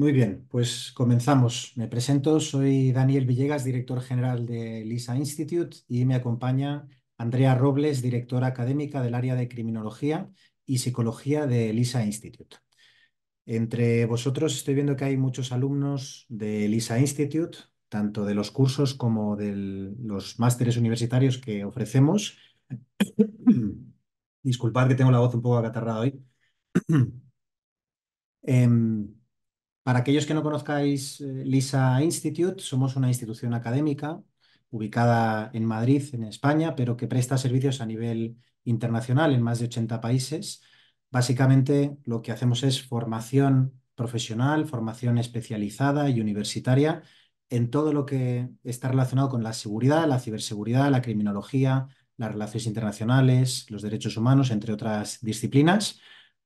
Muy bien, pues comenzamos. Me presento, soy Daniel Villegas, director general de LISA Institute y me acompaña Andrea Robles, directora académica del área de criminología y psicología de LISA Institute. Entre vosotros estoy viendo que hay muchos alumnos de LISA Institute, tanto de los cursos como de los másteres universitarios que ofrecemos. Disculpad que tengo la voz un poco acatarrada hoy. Em, para aquellos que no conozcáis eh, LISA Institute, somos una institución académica ubicada en Madrid, en España, pero que presta servicios a nivel internacional en más de 80 países. Básicamente lo que hacemos es formación profesional, formación especializada y universitaria en todo lo que está relacionado con la seguridad, la ciberseguridad, la criminología, las relaciones internacionales, los derechos humanos, entre otras disciplinas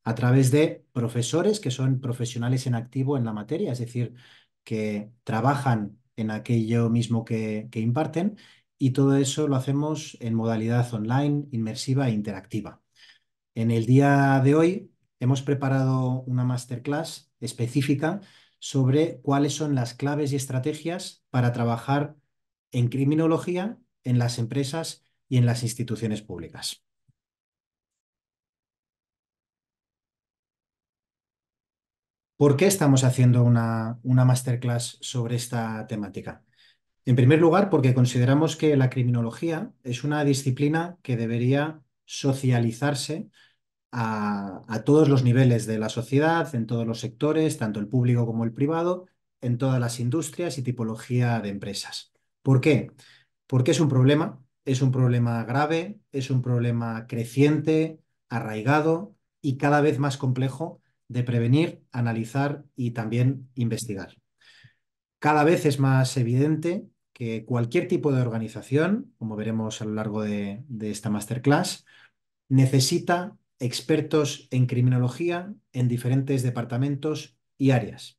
a través de profesores que son profesionales en activo en la materia, es decir, que trabajan en aquello mismo que, imparten y todo eso lo hacemos en modalidad online, inmersiva e interactiva. En el día de hoy hemos preparado una masterclass específica sobre cuáles son las claves y estrategias para trabajar en criminología en las empresas y en las instituciones públicas. ¿Por qué estamos haciendo una, masterclass sobre esta temática? En primer lugar, porque consideramos que la criminología es una disciplina que debería socializarse a, a, todos los niveles de la sociedad, en todos los sectores, tanto el público como el privado, en todas las industrias y tipología de empresas. ¿Por qué? Porque es un problema, es un problema grave, es un problema creciente, arraigado y cada vez más complejo de prevenir, analizar y también investigar. Cada vez es más evidente que cualquier tipo de organización, como veremos a lo largo de, esta masterclass, necesita expertos en criminología en diferentes departamentos y áreas.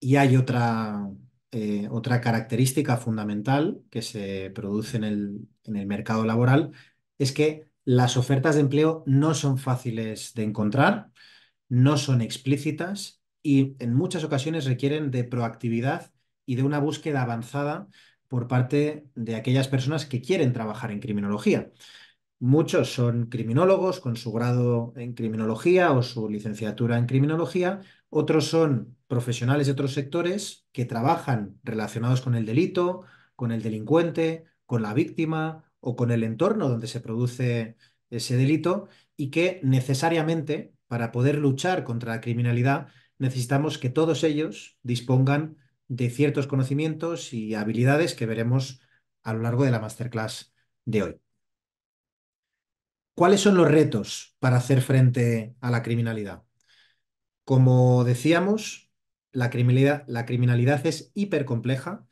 Y hay eh, otra, característica fundamental que se produce en el, en el mercado laboral, es que las ofertas de empleo no son fáciles de encontrar no son explícitas y en muchas ocasiones requieren de proactividad y de una búsqueda avanzada por parte de aquellas personas que quieren trabajar en criminología. Muchos son criminólogos con su grado en criminología o su licenciatura en criminología, otros son profesionales de otros sectores que trabajan relacionados con el delito, con el delincuente, con la víctima o con el entorno donde se produce ese delito y que necesariamente para poder luchar contra la criminalidad, necesitamos que todos ellos dispongan de ciertos conocimientos y habilidades que veremos a lo largo de la masterclass de hoy. ¿Cuáles son los retos para hacer frente a la criminalidad? Como decíamos, la criminalidad, es hipercompleja,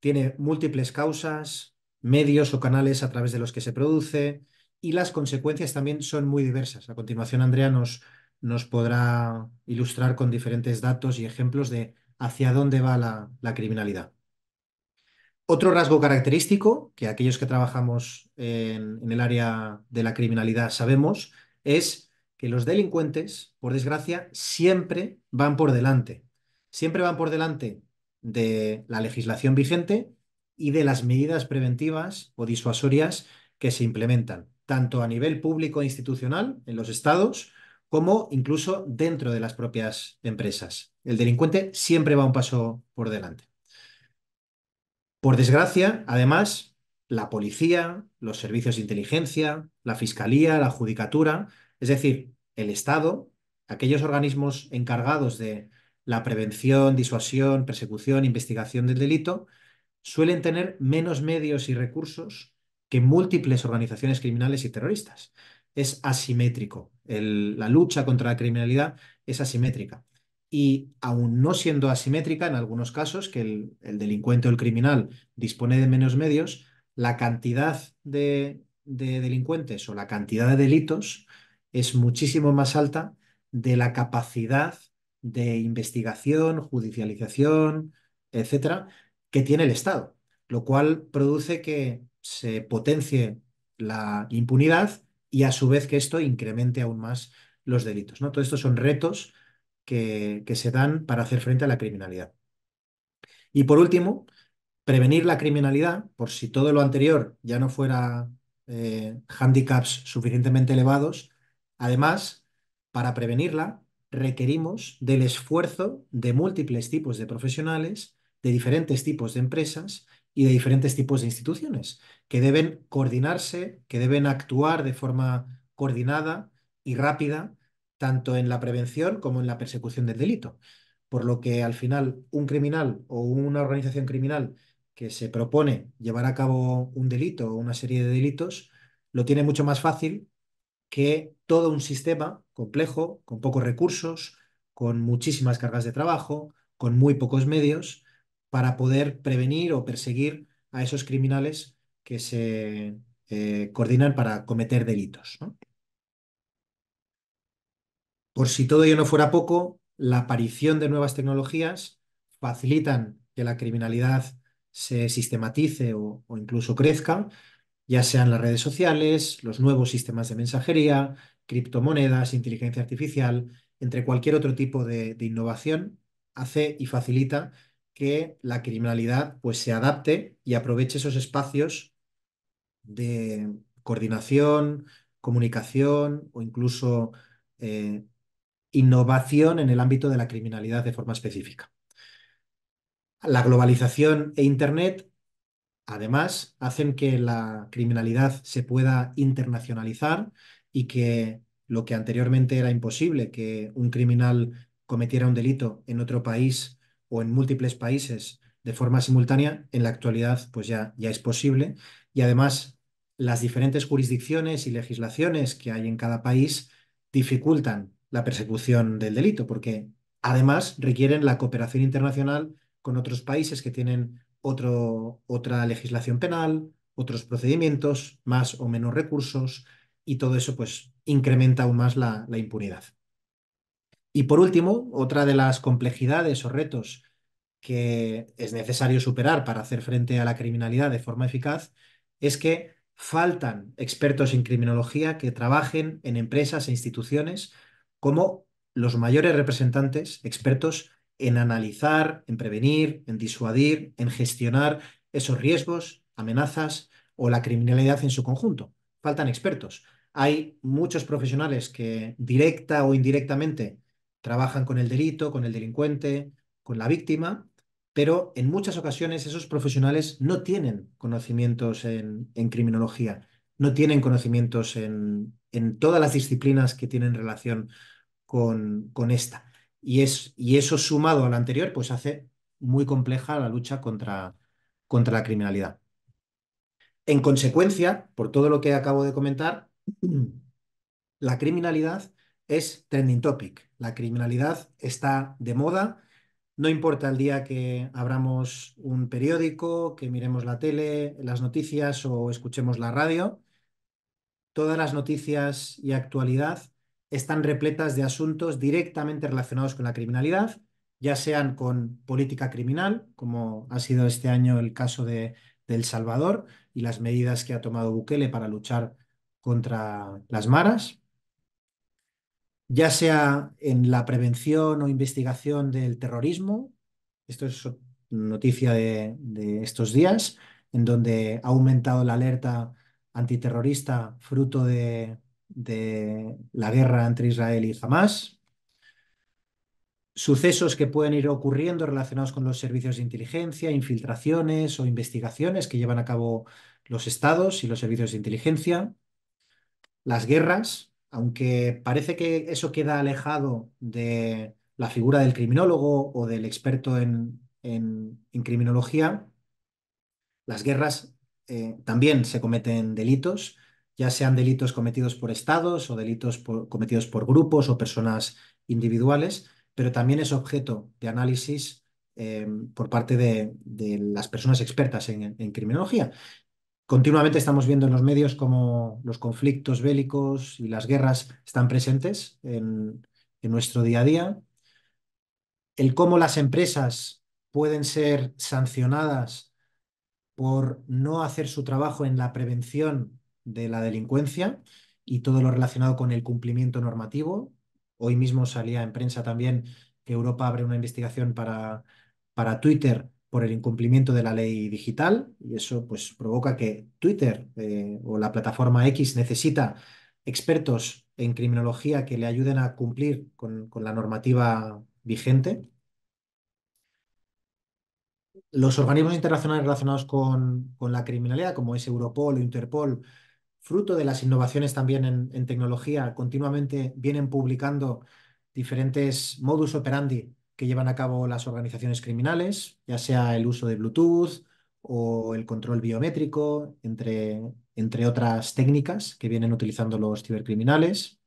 tiene múltiples causas, medios o canales a través de los que se produce y las consecuencias también son muy diversas. A continuación, Andrea nos, nos podrá ilustrar con diferentes datos y ejemplos de hacia dónde va la, criminalidad. Otro rasgo característico que aquellos que trabajamos en, en el área de la criminalidad sabemos es que los delincuentes, por desgracia, siempre van por delante. Siempre van por delante de la legislación vigente y de las medidas preventivas o disuasorias que se implementan, tanto a nivel público e institucional en los estados como incluso dentro de las propias empresas. El delincuente siempre va un paso por delante. Por desgracia, además, la policía, los servicios de inteligencia, la fiscalía, la judicatura, es decir, el Estado, aquellos organismos encargados de la prevención, disuasión, persecución, investigación del delito, suelen tener menos medios y recursos que múltiples organizaciones criminales y terroristas. Es asimétrico la lucha contra la criminalidad es asimétrica. Y aún no siendo asimétrica, en algunos casos, que el, delincuente o el criminal dispone de menos medios, la cantidad de, de delincuentes o la cantidad de delitos es muchísimo más alta de la capacidad de investigación, judicialización, etcétera, que tiene el Estado, lo cual produce que se potencie la impunidad y a su vez que esto incremente aún más los delitos. ¿no? Todo son retos que, se dan para hacer frente a la criminalidad. Y por último, prevenir la criminalidad, por si todo lo anterior ya no fuera eh, handicaps suficientemente elevados, además, para prevenirla requerimos del esfuerzo de múltiples tipos de profesionales, de diferentes tipos de empresas, y de diferentes tipos de instituciones, que deben coordinarse, que deben actuar de forma coordinada y rápida, tanto en la prevención como en la persecución del delito. Por lo que al final un criminal o una organización criminal que se propone llevar a cabo un delito o una serie de delitos, lo tiene mucho más fácil que todo un sistema complejo, con pocos recursos, con muchísimas cargas de trabajo, con muy pocos medios, para poder prevenir o perseguir a esos criminales que se eh, coordinan para cometer delitos. Por si todo ello no fuera poco, la aparición de nuevas tecnologías facilitan que la criminalidad se sistematice o, incluso crezca, ya sean las redes sociales, los nuevos sistemas de mensajería, criptomonedas, inteligencia artificial, entre cualquier otro tipo de innovación, hace y facilita que la criminalidad pues, se adapte y aproveche esos espacios de coordinación, comunicación o incluso eh, innovación en el ámbito de la criminalidad de forma específica. La globalización e Internet, además, hacen que la criminalidad se pueda internacionalizar y que lo que anteriormente era imposible, que un criminal cometiera un delito en otro país, o en múltiples países de forma simultánea, en la actualidad pues ya, ya es posible. Y además, las diferentes jurisdicciones y legislaciones que hay en cada país dificultan la persecución del delito, porque además requieren la cooperación internacional con otros países que tienen otro, otra legislación penal, otros procedimientos, más o menos recursos, y todo eso pues incrementa aún más la impunidad. Y por último, otra de las complejidades o retos que es necesario superar para hacer frente a la criminalidad de forma eficaz es que faltan expertos en criminología que trabajen en empresas e instituciones como los mayores representantes expertos en analizar, en prevenir, en disuadir, en gestionar esos riesgos, amenazas o la criminalidad en su conjunto. Faltan expertos. Hay muchos profesionales que directa o indirectamente trabajan con el delito, con el delincuente, con la víctima, pero en muchas ocasiones esos profesionales no tienen conocimientos en, criminología, no tienen conocimientos en, todas las disciplinas que tienen relación con, esta. Y, es, y eso sumado a lo anterior, pues hace muy compleja la lucha contra, contra la criminalidad. En consecuencia, por todo lo que acabo de comentar, la criminalidad es trending topic, la criminalidad está de moda. No importa el día que abramos un periódico, que miremos la tele, las noticias o escuchemos la radio, todas las noticias y actualidad están repletas de asuntos directamente relacionados con la criminalidad, ya sean con política criminal, como ha sido este año el caso de, El Salvador y las medidas que ha tomado Bukele para luchar contra las maras, ya sea en la prevención o investigación del terrorismo, esto es noticia de, estos días, en donde ha aumentado la alerta antiterrorista fruto de, de la guerra entre Israel y Hamas, sucesos que pueden ir ocurriendo relacionados con los servicios de inteligencia, infiltraciones o investigaciones que llevan a cabo los estados y los servicios de inteligencia, las guerras, aunque parece que eso queda alejado de la figura del criminólogo o del experto en, criminología, las guerras eh, también se cometen delitos, ya sean delitos cometidos por estados o delitos cometidos por grupos o personas individuales, pero también es objeto de análisis eh, por parte de, las personas expertas en, en criminología. Continuamente estamos viendo en los medios cómo los conflictos bélicos y las guerras están presentes en, nuestro día a día. El cómo las empresas pueden ser sancionadas por no hacer su trabajo en la prevención de la delincuencia y todo lo relacionado con el cumplimiento normativo. Hoy mismo salía en prensa también que Europa abre una investigación para, para Twitter por el incumplimiento de la ley digital y eso pues provoca que Twitter eh, o la plataforma X necesita expertos en criminología que le ayuden a cumplir con, la normativa vigente. Los organismos internacionales relacionados con, la criminalidad, como es Europol o Interpol, fruto de las innovaciones también en tecnología, continuamente vienen publicando diferentes modus operandi que llevan a cabo las organizaciones criminales, ya sea el uso de Bluetooth o el control biométrico, entre, entre otras técnicas que vienen utilizando los cibercriminales.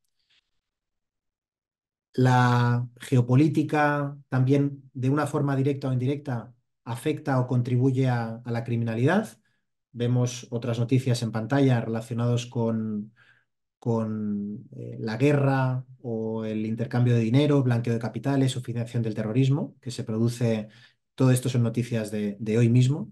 La geopolítica también, de una forma directa o indirecta, afecta o contribuye a, a la criminalidad. Vemos otras noticias en pantalla relacionadas con con eh, la guerra o el intercambio de dinero, blanqueo de capitales o financiación del terrorismo, que se produce, todo esto son noticias de, de hoy mismo.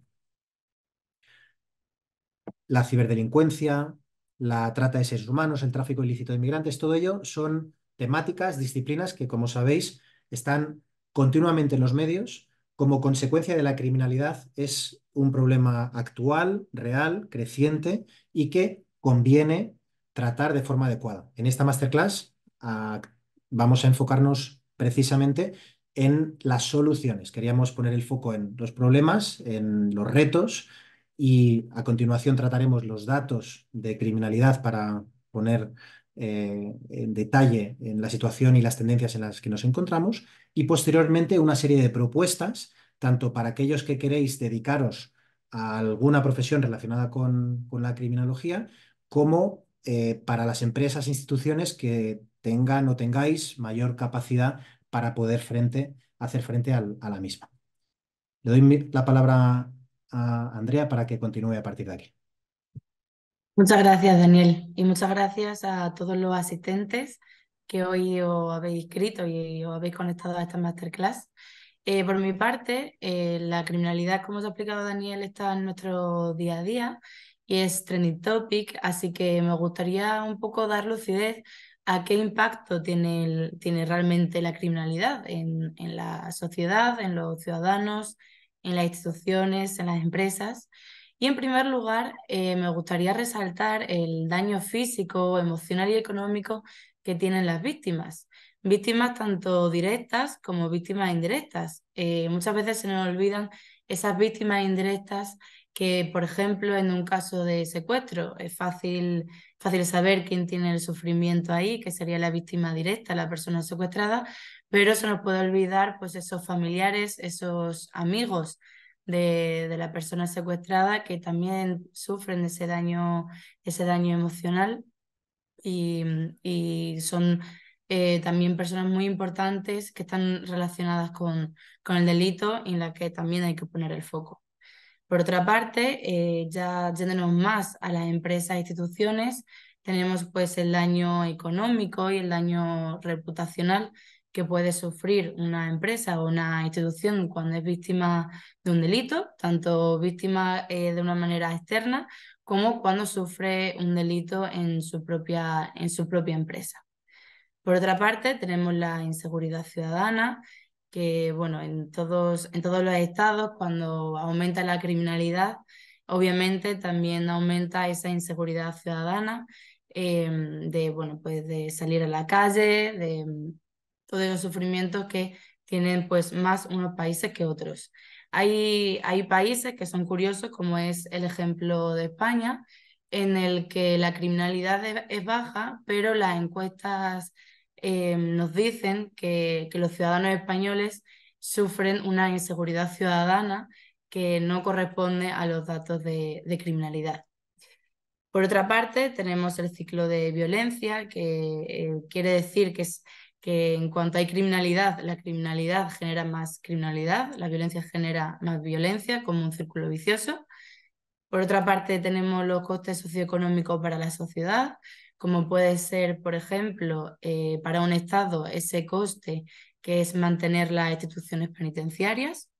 La ciberdelincuencia, la trata de seres humanos, el tráfico ilícito de inmigrantes, todo ello son temáticas, disciplinas que, como sabéis, están continuamente en los medios. Como consecuencia de la criminalidad es un problema actual, real, creciente y que conviene tratar de forma adecuada. En esta masterclass ah, vamos a enfocarnos precisamente en las soluciones. Queríamos poner el foco en los problemas, en los retos y a continuación trataremos los datos de criminalidad para poner eh, en detalle en la situación y las tendencias en las que nos encontramos y posteriormente una serie de propuestas, tanto para aquellos que queréis dedicaros a alguna profesión relacionada con, con la criminología, como eh, para las empresas e instituciones que tengan o tengáis mayor capacidad para poder hacer frente a la misma. Le doy la palabra a Andrea para que continúe a partir de aquí. Muchas gracias, Daniel, y muchas gracias a todos los asistentes que hoy os habéis escrito y os habéis conectado a esta masterclass. Eh, por mi parte, eh, la criminalidad, como os ha explicado Daniel, está en nuestro día a día y es trending topic, así que me gustaría un poco dar lucidez a qué impacto tiene, tiene realmente la criminalidad en, la sociedad, en los ciudadanos, en las instituciones, en las empresas. Y en primer lugar, eh, me gustaría resaltar el daño físico, emocional y económico que tienen las víctimas. Víctimas tanto directas como víctimas indirectas. Eh, muchas veces se nos olvidan esas víctimas indirectas que, por ejemplo, en un caso de secuestro es fácil, fácil saber quién tiene el sufrimiento ahí, que sería la víctima directa, la persona secuestrada, pero se nos puede olvidar pues, esos familiares, esos amigos de, de la persona secuestrada que también sufren ese daño, ese daño emocional y, y son eh, también personas muy importantes que están relacionadas con, con el delito y en la que también hay que poner el foco. Por otra parte, eh, ya yéndonos más a las empresas e instituciones, tenemos pues el daño económico y el daño reputacional que puede sufrir una empresa o una institución cuando es víctima de un delito, tanto víctima eh, de una manera externa como cuando sufre un delito en su propia, en su propia empresa. Por otra parte, tenemos la inseguridad ciudadana, que bueno, en todos, en todos los estados, cuando aumenta la criminalidad, obviamente también aumenta esa inseguridad ciudadana em, de, bueno, pues de salir a la calle, de mm, todos los sufrimientos que tienen pues más unos países que otros. Hay, hay países que son curiosos, como es el ejemplo de España, en el que la criminalidad es baja, pero las encuestas eh, nos dicen que, los ciudadanos españoles sufren una inseguridad ciudadana que no corresponde a los datos de, criminalidad. Por otra parte, tenemos el ciclo de violencia, que eh, quiere decir que, es, que en cuanto hay criminalidad, la criminalidad genera más criminalidad, la violencia genera más violencia, como un círculo vicioso. Por otra parte, tenemos los costes socioeconómicos para la sociedad, como puede ser, por ejemplo, eh, para un Estado ese coste que es mantener las instituciones penitenciarias.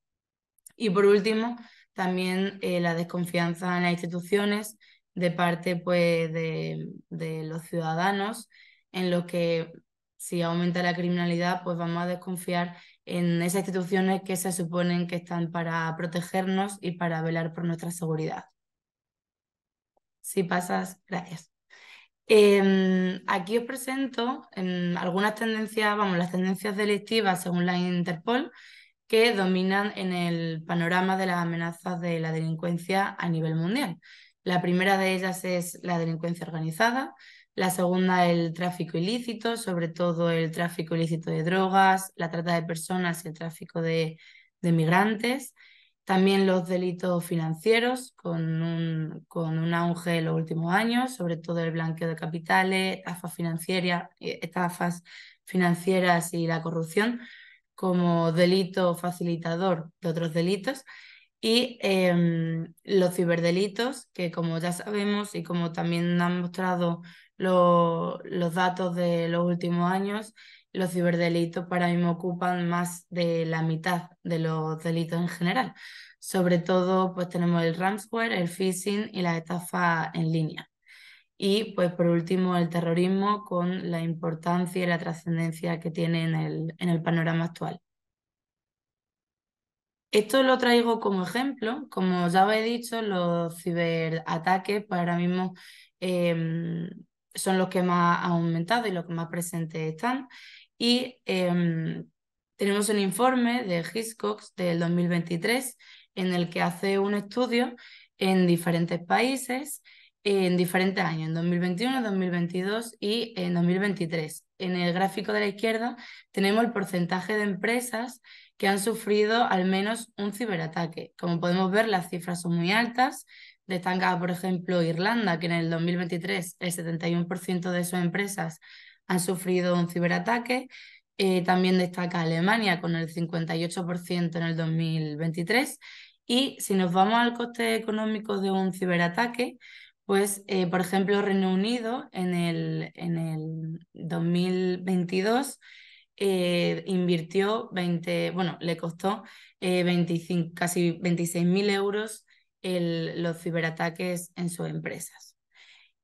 Y por último, también eh, la desconfianza en las instituciones de parte pues, de, los ciudadanos, en lo que si aumenta la criminalidad, pues vamos a desconfiar en esas instituciones que se suponen que están para protegernos y para velar por nuestra seguridad. Si pasas, gracias. Em, aquí os presento em, algunas tendencias, vamos, las tendencias delictivas según la Interpol que dominan en el panorama de las amenazas de la delincuencia a nivel mundial. La primera de ellas es la delincuencia organizada, la segunda el tráfico ilícito, sobre todo el tráfico ilícito de drogas, la trata de personas y el tráfico de migrantes. También los delitos financieros, con un, auge en los últimos años, sobre todo el blanqueo de capitales, estafas financieras, eh, estafas financieras y la corrupción como delito facilitador de otros delitos y em, los ciberdelitos, que como ya sabemos y como también han mostrado los datos de los últimos años, los ciberdelitos para mí me ocupan más de la mitad de los delitos en general. Sobre todo, pues tenemos el ransomware, el phishing y la estafa en línea. Y pues por último, el terrorismo con la importancia y la trascendencia que tiene en el, en el panorama actual. Esto lo traigo como ejemplo. Como ya os he dicho, los ciberataques para ahora em, son los que más han aumentado y los que más presentes están. Y em, tenemos un informe de Hiscox del 2023 en el que hace un estudio en diferentes países en diferentes años, en 2021, 2022 y en 2023. En el gráfico de la izquierda tenemos el porcentaje de empresas que han sufrido al menos un ciberataque. Como podemos ver, las cifras son muy altas. Destaca, por ejemplo, Irlanda, que en el 2023 el 71% de sus empresas han sufrido un ciberataque. Eh, también destaca Alemania con el 58% en el 2023. Y si nos vamos al coste económico de un ciberataque, pues, eh, por ejemplo, Reino Unido en el, en el 2022 eh, invirtió 20, bueno, le costó 25, casi 26.000 euros los ciberataques en sus empresas.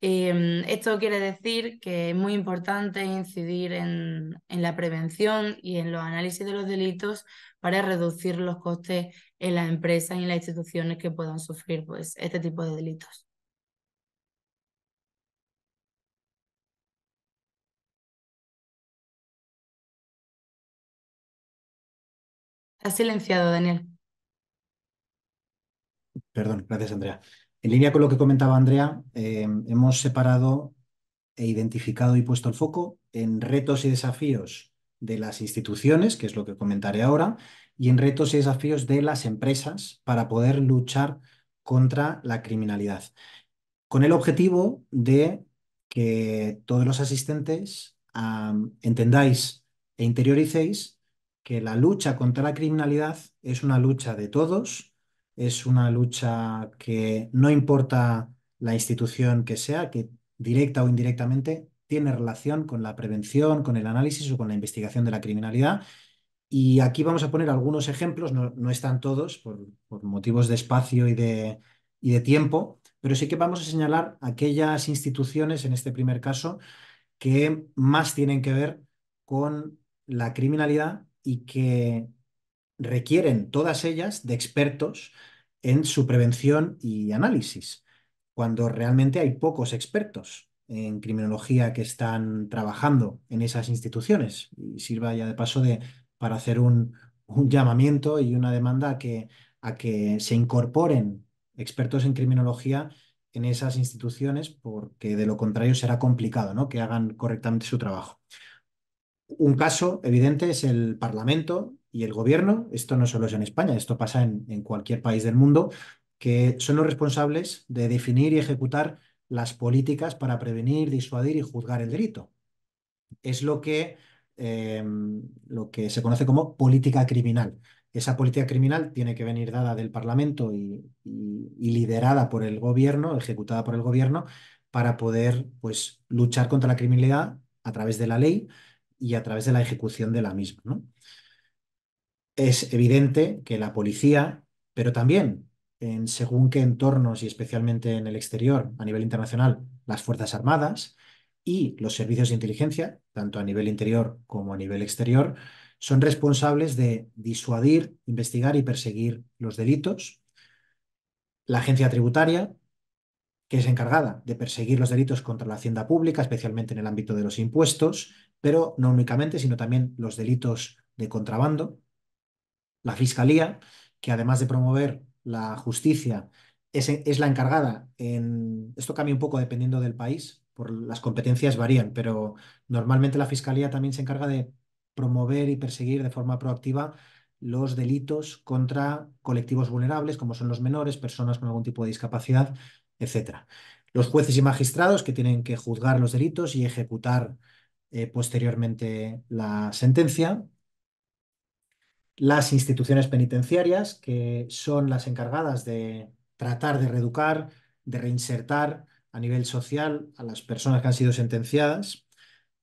Em, esto quiere decir que es muy importante incidir en, la prevención y en los análisis de los delitos para reducir los costes en las empresas y en las instituciones que puedan sufrir pues, este tipo de delitos. Ha silenciado, Daniel. Perdón, gracias, Andrea. En línea con lo que comentaba Andrea, eh, hemos separado e identificado y puesto el foco en retos y desafíos de las instituciones, que es lo que comentaré ahora, y en retos y desafíos de las empresas para poder luchar contra la criminalidad, con el objetivo de que todos los asistentes entendáis e interioricéis que la lucha contra la criminalidad es una lucha de todos es una lucha que no importa la institución que sea, que directa o indirectamente tiene relación con la prevención, con el análisis o con la investigación de la criminalidad. Y aquí vamos a poner algunos ejemplos, no, están todos por, motivos de espacio y y de tiempo, pero sí que vamos a señalar aquellas instituciones, en este primer caso, que más tienen que ver con la criminalidad y que requieren todas ellas de expertos en su prevención y análisis, cuando realmente hay pocos expertos en criminología que están trabajando en esas instituciones. Y sirva ya de paso de, para hacer un, llamamiento y una demanda a que, a que se incorporen expertos en criminología en esas instituciones, porque de lo contrario será complicado ¿no? que hagan correctamente su trabajo. Un caso evidente es el Parlamento, y el gobierno, esto no solo es en España, esto pasa en, cualquier país del mundo, que son los responsables de definir y ejecutar las políticas para prevenir, disuadir y juzgar el delito. Es lo que, em, lo que se conoce como política criminal. Esa política criminal tiene que venir dada del Parlamento y, liderada por el gobierno, ejecutada por el gobierno, para poder pues, luchar contra la criminalidad a través de la ley y a través de la ejecución de la misma. ¿no? es evidente que la policía, pero también en según qué entornos y especialmente en el exterior, a nivel internacional, las Fuerzas Armadas y los servicios de inteligencia, tanto a nivel interior como a nivel exterior, son responsables de disuadir, investigar y perseguir los delitos. La agencia tributaria, que es encargada de perseguir los delitos contra la hacienda pública, especialmente en el ámbito de los impuestos, pero no únicamente, sino también los delitos de contrabando, la Fiscalía, que además de promover la justicia, es, es la encargada en... Esto cambia un poco dependiendo del país, por las competencias varían, pero normalmente la Fiscalía también se encarga de promover y perseguir de forma proactiva los delitos contra colectivos vulnerables, como son los menores, personas con algún tipo de discapacidad, etc. Los jueces y magistrados que tienen que juzgar los delitos y ejecutar eh, posteriormente la sentencia, las instituciones penitenciarias, que son las encargadas de tratar de reeducar, de reinsertar a nivel social a las personas que han sido sentenciadas,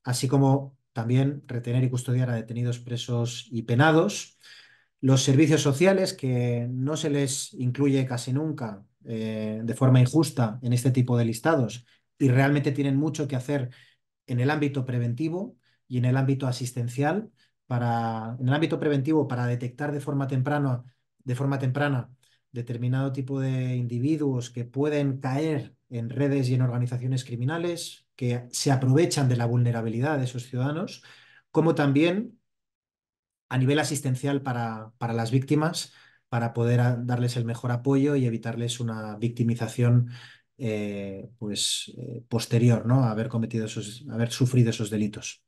así como también retener y custodiar a detenidos presos y penados, los servicios sociales, que no se les incluye casi nunca eh, de forma injusta en este tipo de listados y realmente tienen mucho que hacer en el ámbito preventivo y en el ámbito asistencial, para, en el ámbito preventivo para detectar de forma temprana, de forma temprana determinado tipo de individuos que pueden caer en redes y en organizaciones criminales que se aprovechan de la vulnerabilidad de esos ciudadanos, como también a nivel asistencial para, las víctimas, para poder darles el mejor apoyo y evitarles una victimización eh, pues, eh, posterior ¿no? a haber cometido haber sufrido esos delitos.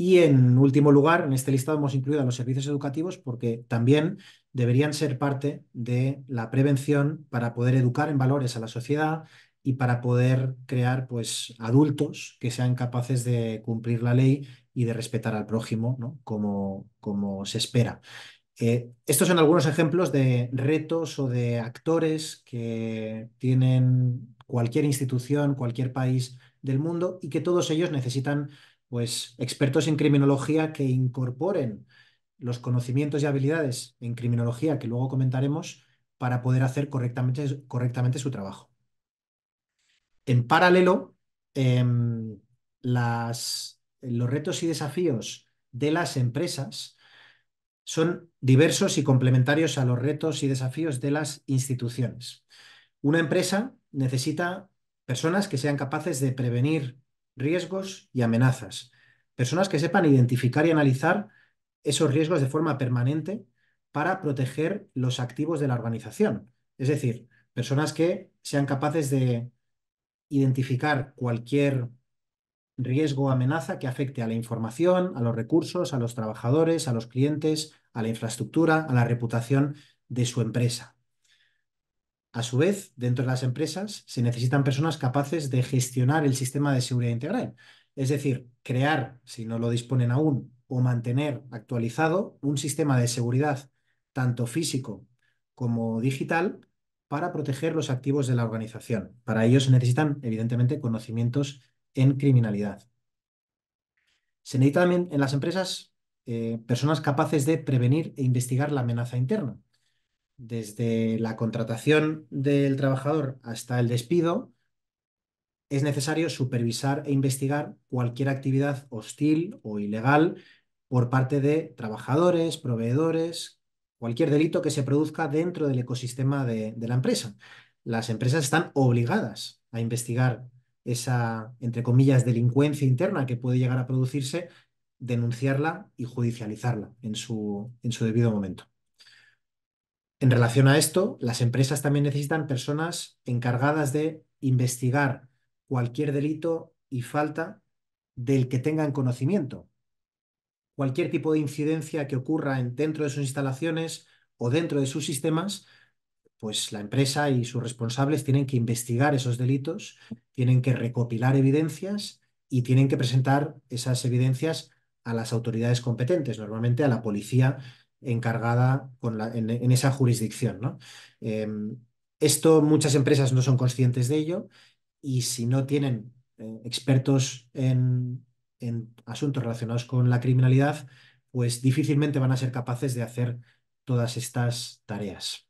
Y en último lugar, en este listado hemos incluido a los servicios educativos porque también deberían ser parte de la prevención para poder educar en valores a la sociedad y para poder crear pues, adultos que sean capaces de cumplir la ley y de respetar al prójimo ¿no? como, como se espera. Eh, estos son algunos ejemplos de retos o de actores que tienen cualquier institución, cualquier país del mundo y que todos ellos necesitan pues expertos en criminología que incorporen los conocimientos y habilidades en criminología que luego comentaremos para poder hacer correctamente, correctamente su trabajo. En paralelo, em, las, los retos y desafíos de las empresas son diversos y complementarios a los retos y desafíos de las instituciones. Una empresa necesita personas que sean capaces de prevenir riesgos y amenazas. Personas que sepan identificar y analizar esos riesgos de forma permanente para proteger los activos de la organización. Es decir, personas que sean capaces de identificar cualquier riesgo o amenaza que afecte a la información, a los recursos, a los trabajadores, a los clientes, a la infraestructura, a la reputación de su empresa. A su vez, dentro de las empresas se necesitan personas capaces de gestionar el sistema de seguridad integral, es decir, crear, si no lo disponen aún, o mantener actualizado un sistema de seguridad, tanto físico como digital, para proteger los activos de la organización. Para ello se necesitan, evidentemente, conocimientos en criminalidad. Se necesitan también en las empresas eh, personas capaces de prevenir e investigar la amenaza interna desde la contratación del trabajador hasta el despido, es necesario supervisar e investigar cualquier actividad hostil o ilegal por parte de trabajadores, proveedores, cualquier delito que se produzca dentro del ecosistema de, la empresa. Las empresas están obligadas a investigar esa, entre comillas, delincuencia interna que puede llegar a producirse, denunciarla y judicializarla en su, en su debido momento. En relación a esto, las empresas también necesitan personas encargadas de investigar cualquier delito y falta del que tengan conocimiento. Cualquier tipo de incidencia que ocurra dentro de sus instalaciones o dentro de sus sistemas, pues la empresa y sus responsables tienen que investigar esos delitos, tienen que recopilar evidencias y tienen que presentar esas evidencias a las autoridades competentes, normalmente a la policía encargada con la, en, esa jurisdicción. ¿no? Em, esto muchas empresas no son conscientes de ello y si no tienen eh, expertos en, en, asuntos relacionados con la criminalidad, pues difícilmente van a ser capaces de hacer todas estas tareas.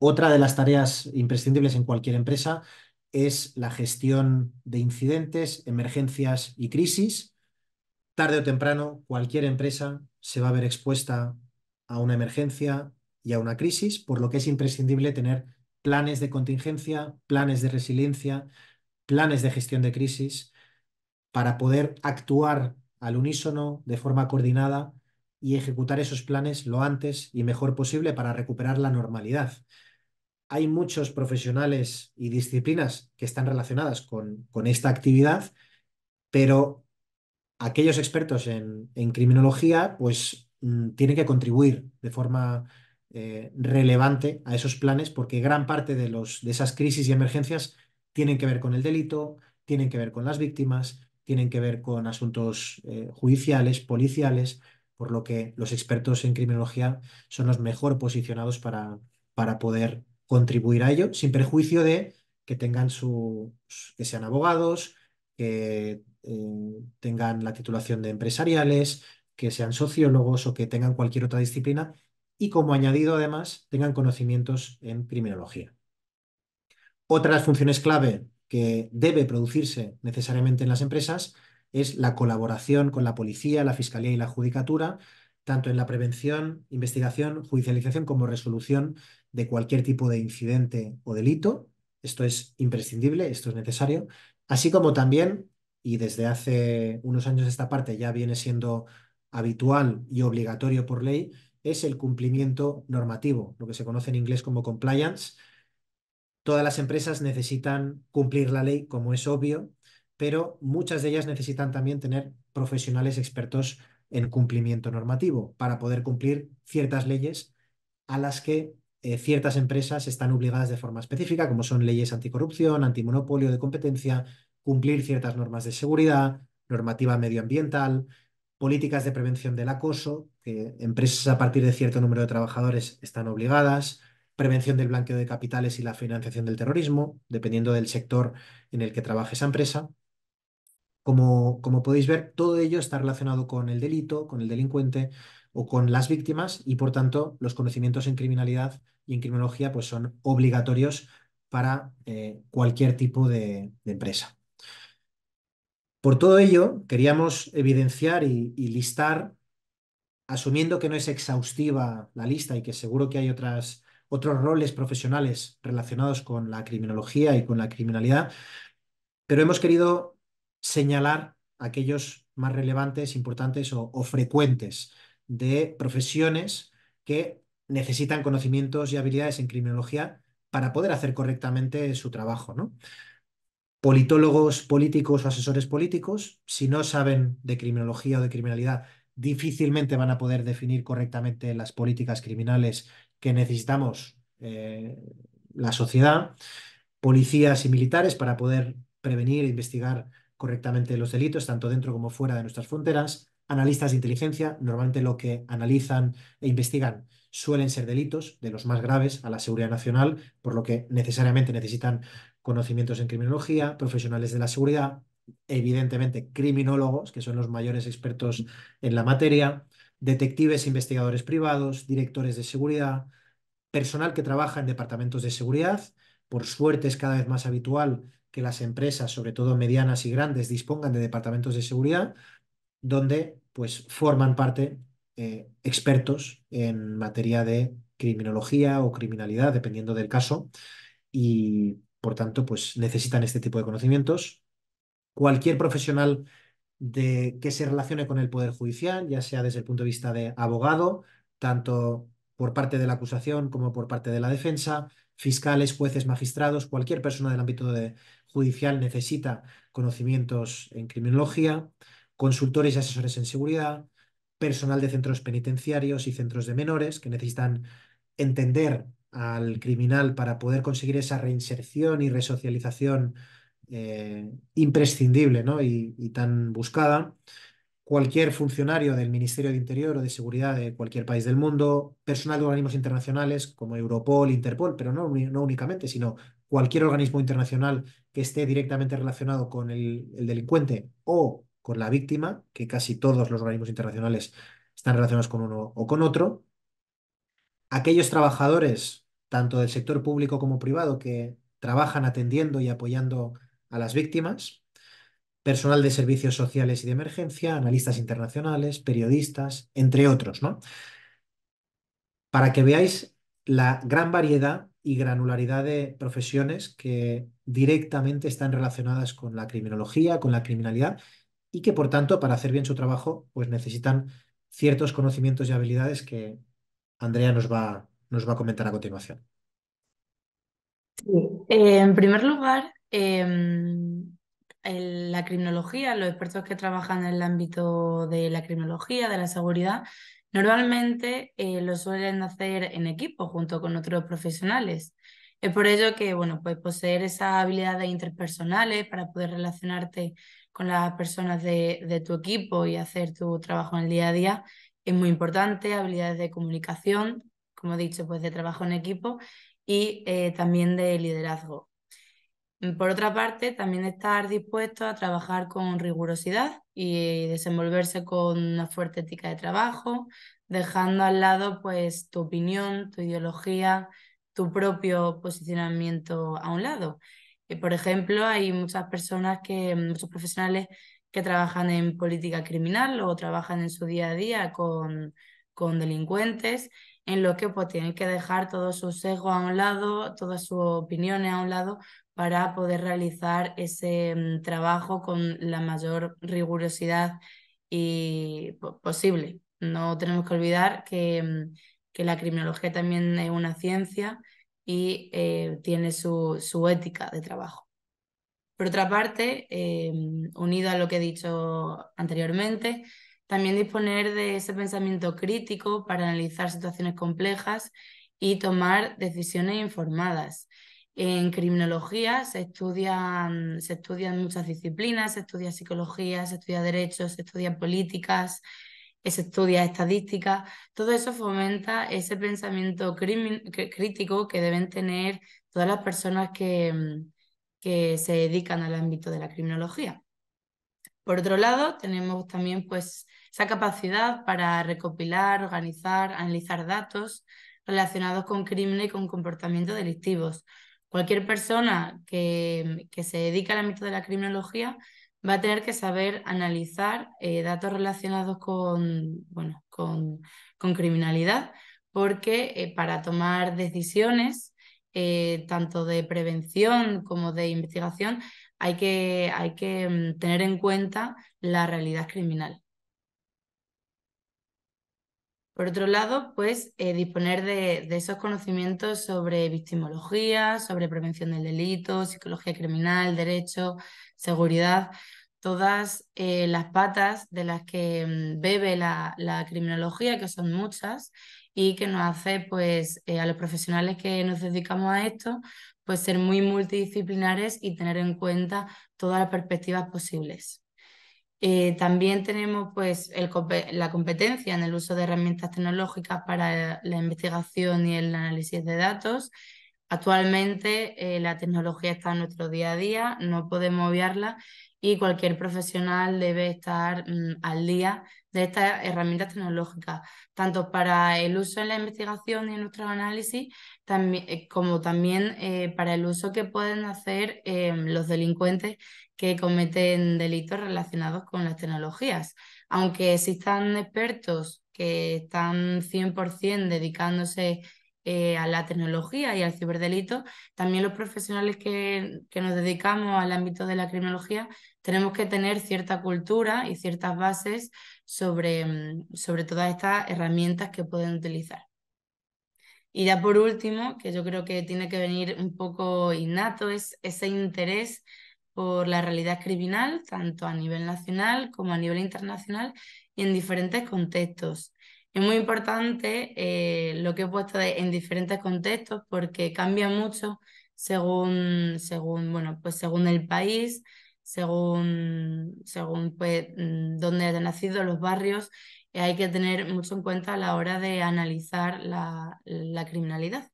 Otra de las tareas imprescindibles en cualquier empresa es la gestión de incidentes, emergencias y crisis. Tarde o temprano, cualquier empresa se va a ver expuesta a una emergencia y a una crisis, por lo que es imprescindible tener planes de contingencia, planes de resiliencia, planes de gestión de crisis, para poder actuar al unísono, de forma coordinada, y ejecutar esos planes lo antes y mejor posible para recuperar la normalidad. Hay muchos profesionales y disciplinas que están relacionadas con, esta actividad, pero aquellos expertos en, criminología, pues mm, tienen que contribuir de forma eh, relevante a esos planes porque gran parte de, los, de esas crisis y emergencias tienen que ver con el delito, tienen que ver con las víctimas, tienen que ver con asuntos eh, judiciales, policiales, por lo que los expertos en criminología son los mejor posicionados para, para poder contribuir a ello, sin perjuicio de que tengan su, que sean abogados, que tengan la titulación de empresariales, que sean sociólogos o que tengan cualquier otra disciplina y como añadido además tengan conocimientos en criminología. Otra de las funciones clave que debe producirse necesariamente en las empresas es la colaboración con la policía, la fiscalía y la judicatura, tanto en la prevención, investigación, judicialización como resolución de cualquier tipo de incidente o delito. Esto es imprescindible, esto es necesario, así como también y desde hace unos años esta parte ya viene siendo habitual y obligatorio por ley, es el cumplimiento normativo, lo que se conoce en inglés como compliance. Todas las empresas necesitan cumplir la ley, como es obvio, pero muchas de ellas necesitan también tener profesionales expertos en cumplimiento normativo para poder cumplir ciertas leyes a las que eh, ciertas empresas están obligadas de forma específica, como son leyes anticorrupción, antimonopolio de competencia, cumplir ciertas normas de seguridad, normativa medioambiental, políticas de prevención del acoso, que empresas a partir de cierto número de trabajadores están obligadas, prevención del blanqueo de capitales y la financiación del terrorismo, dependiendo del sector en el que trabaje esa empresa. Como, como podéis ver, todo ello está relacionado con el delito, con el delincuente o con las víctimas y, por tanto, los conocimientos en criminalidad y en criminología pues, son obligatorios para eh, cualquier tipo de empresa. Por todo ello, queríamos evidenciar y, listar, asumiendo que no es exhaustiva la lista y que seguro que hay otras, otros roles profesionales relacionados con la criminología y con la criminalidad, pero hemos querido señalar aquellos más relevantes, importantes o, frecuentes de profesiones que necesitan conocimientos y habilidades en criminología para poder hacer correctamente su trabajo. ¿no? politólogos políticos o asesores políticos, si no saben de criminología o de criminalidad, difícilmente van a poder definir correctamente las políticas criminales que necesitamos eh, la sociedad, policías y militares para poder prevenir e investigar correctamente los delitos, tanto dentro como fuera de nuestras fronteras, analistas de inteligencia, normalmente lo que analizan e investigan suelen ser delitos de los más graves a la seguridad nacional, por lo que necesariamente necesitan conocimientos en criminología, profesionales de la seguridad, evidentemente criminólogos, que son los mayores expertos en la materia, detectives, e investigadores privados, directores de seguridad, personal que trabaja en departamentos de seguridad. Por suerte es cada vez más habitual que las empresas, sobre todo medianas y grandes, dispongan de departamentos de seguridad donde pues forman parte eh, expertos en materia de criminología o criminalidad, dependiendo del caso, y por tanto, pues necesitan este tipo de conocimientos. Cualquier profesional de, que se relacione con el Poder Judicial, ya sea desde el punto de vista de abogado, tanto por parte de la acusación como por parte de la defensa, fiscales, jueces, magistrados, cualquier persona del ámbito de judicial necesita conocimientos en criminología, consultores y asesores en seguridad, personal de centros penitenciarios y centros de menores que necesitan entender al criminal para poder conseguir esa reinserción y resocialización eh, imprescindible y, tan buscada. Cualquier funcionario del Ministerio de Interior o de Seguridad de cualquier país del mundo, personal de organismos internacionales como Europol, Interpol, pero no, únicamente, sino cualquier organismo internacional que esté directamente relacionado con el, delincuente o con la víctima, que casi todos los organismos internacionales están relacionados con uno o con otro, aquellos trabajadores, tanto del sector público como privado, que trabajan atendiendo y apoyando a las víctimas, personal de servicios sociales y de emergencia, analistas internacionales, periodistas, entre otros, ¿no? Para que veáis la gran variedad y granularidad de profesiones que directamente están relacionadas con la criminología, con la criminalidad y que por tanto para hacer bien su trabajo pues necesitan ciertos conocimientos y habilidades que Andrea nos va, nos va a comentar a continuación. Eh, en primer lugar, em, la criminología, los expertos que trabajan en el ámbito de la criminología, de la seguridad, normalmente eh, lo suelen hacer en equipo junto con otros profesionales. Es por ello que, bueno, pues poseer esas habilidades interpersonales para poder relacionarte con las personas de, de tu equipo y hacer tu trabajo en el día a día es muy importante, habilidades de comunicación, como he dicho, pues de trabajo en equipo y eh, también de liderazgo. Por otra parte, también estar dispuesto a trabajar con rigurosidad y desenvolverse con una fuerte ética de trabajo, dejando al lado pues tu opinión, tu ideología, tu propio posicionamiento a un lado. Eh, por ejemplo, hay muchas personas que, muchos profesionales que trabajan en política criminal o trabajan en su día a día con, con delincuentes, en lo que pues, tienen que dejar todos sus sesgo a un lado, todas sus opiniones a un lado para poder realizar ese mm, trabajo con la mayor rigurosidad y, posible. No tenemos que olvidar que, mm, que, la criminología también es una ciencia y eh, tiene su ética de trabajo. Por otra parte, em, unido a lo que he dicho anteriormente, también disponer de ese pensamiento crítico para analizar situaciones complejas y tomar decisiones informadas. En criminología se estudian, se estudian muchas disciplinas, se estudia psicología, se estudia derechos, se estudia políticas, se estudia estadística. Todo eso fomenta ese pensamiento crítico que deben tener todas las personas que, em, que se dedican al ámbito de la criminología. Por otro lado, tenemos también pues, esa capacidad para recopilar, organizar, analizar datos relacionados con crimen y con comportamientos delictivos. Cualquier persona que, se dedica al ámbito de la criminología va a tener que saber analizar eh, datos relacionados con, con, criminalidad, porque eh, para tomar decisiones eh, tanto de prevención como de investigación, hay que, mm, tener en cuenta la realidad criminal. Por otro lado, pues eh, disponer de, esos conocimientos sobre victimología, sobre prevención del delito, psicología criminal, derecho, seguridad, todas eh, las patas de las que mm, bebe la criminología, que son muchas, y que nos hace pues eh, a los profesionales que nos dedicamos a esto pues ser muy multidisciplinares y tener en cuenta todas las perspectivas posibles. Eh, también tenemos pues, la competencia en el uso de herramientas tecnológicas para la investigación y el análisis de datos. Actualmente eh, la tecnología está en nuestro día a día, no podemos obviarla y cualquier profesional debe estar mm, al día de estas herramientas tecnológicas, tanto para el uso en la investigación y en nuestro análisis, eh, como también eh, para el uso que pueden hacer em, los delincuentes que cometen delitos relacionados con las tecnologías. Aunque existan expertos que están 100% dedicándose eh, a la tecnología y al ciberdelito, también los profesionales que, que, nos dedicamos al ámbito de la criminología tenemos que tener cierta cultura y ciertas bases sobre, mm, sobre todas estas herramientas que pueden utilizar. Y ya por último, que yo creo que tiene que venir un poco innato, es ese interés por la realidad criminal, tanto a nivel nacional como a nivel internacional y en diferentes contextos. Es muy importante eh, lo que he puesto en diferentes contextos porque cambia mucho según, pues según el país, según, según han pues, mm, dónde nacido, los barrios, eh, hay que tener mucho en cuenta a la hora de analizar la, criminalidad.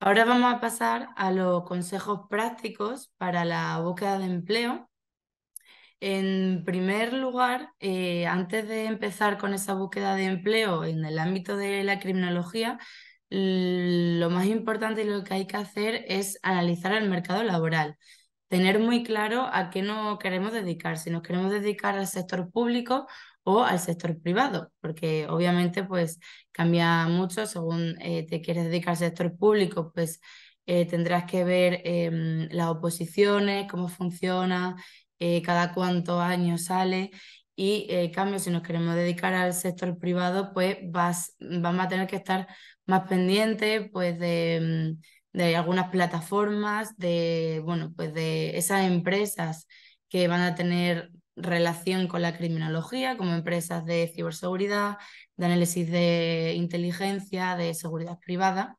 Ahora vamos a pasar a los consejos prácticos para la búsqueda de empleo. En primer lugar, eh, antes de empezar con esa búsqueda de empleo en el ámbito de la criminología, lo más importante y lo que hay que hacer es analizar el mercado laboral, tener muy claro a qué nos queremos dedicar, si nos queremos dedicar al sector público o al sector privado, porque obviamente pues cambia mucho según eh, te quieres dedicar al sector público, pues eh, tendrás que ver em, las oposiciones, cómo funciona, eh, cada cuánto año sale y en cambio, si nos queremos dedicar al sector privado, pues vas, vamos a tener que estar más pendiente pues mm, de, algunas plataformas, de, bueno, pues de esas empresas que van a tener relación con la criminología, como empresas de ciberseguridad, de análisis de inteligencia, de seguridad privada.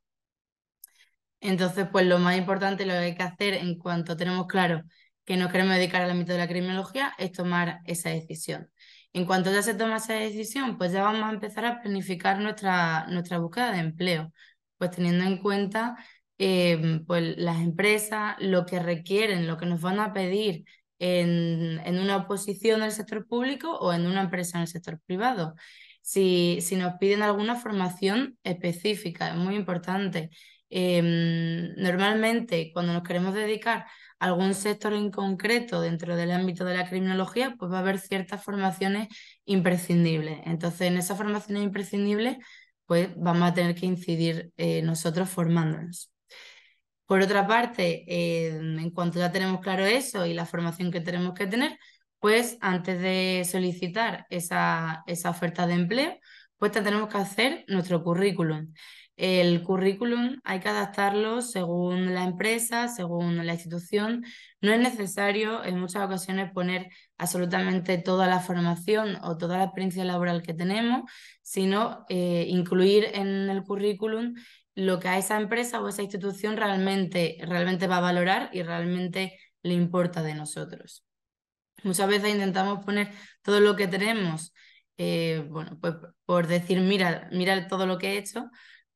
Entonces, pues lo más importante, lo que hay que hacer en cuanto tenemos claro que nos queremos dedicar al ámbito de la criminología, es tomar esa decisión. En cuanto ya se toma esa decisión, pues ya vamos a empezar a planificar nuestra, nuestra búsqueda de empleo, pues teniendo en cuenta em, pues las empresas, lo que requieren, lo que nos van a pedir en, una oposición del sector público o en una empresa en el sector privado. Si, si nos piden alguna formación específica, es muy importante. Em, normalmente cuando nos queremos dedicar algún sector en concreto dentro del ámbito de la criminología, pues va a haber ciertas formaciones imprescindibles. Entonces, en esas formaciones imprescindibles, pues vamos a tener que incidir eh, nosotros formándonos. Por otra parte, eh, en cuanto ya tenemos claro eso y la formación que tenemos que tener, pues antes de solicitar esa, esa oferta de empleo, pues tenemos que hacer nuestro currículum. El currículum hay que adaptarlo según la empresa, según la institución. No es necesario en muchas ocasiones poner absolutamente toda la formación o toda la experiencia laboral que tenemos, sino eh, incluir en el currículum lo que a esa empresa o esa institución realmente, realmente va a valorar y realmente le importa de nosotros. Muchas veces intentamos poner todo lo que tenemos, eh, pues por decir, mira, mira todo lo que he hecho,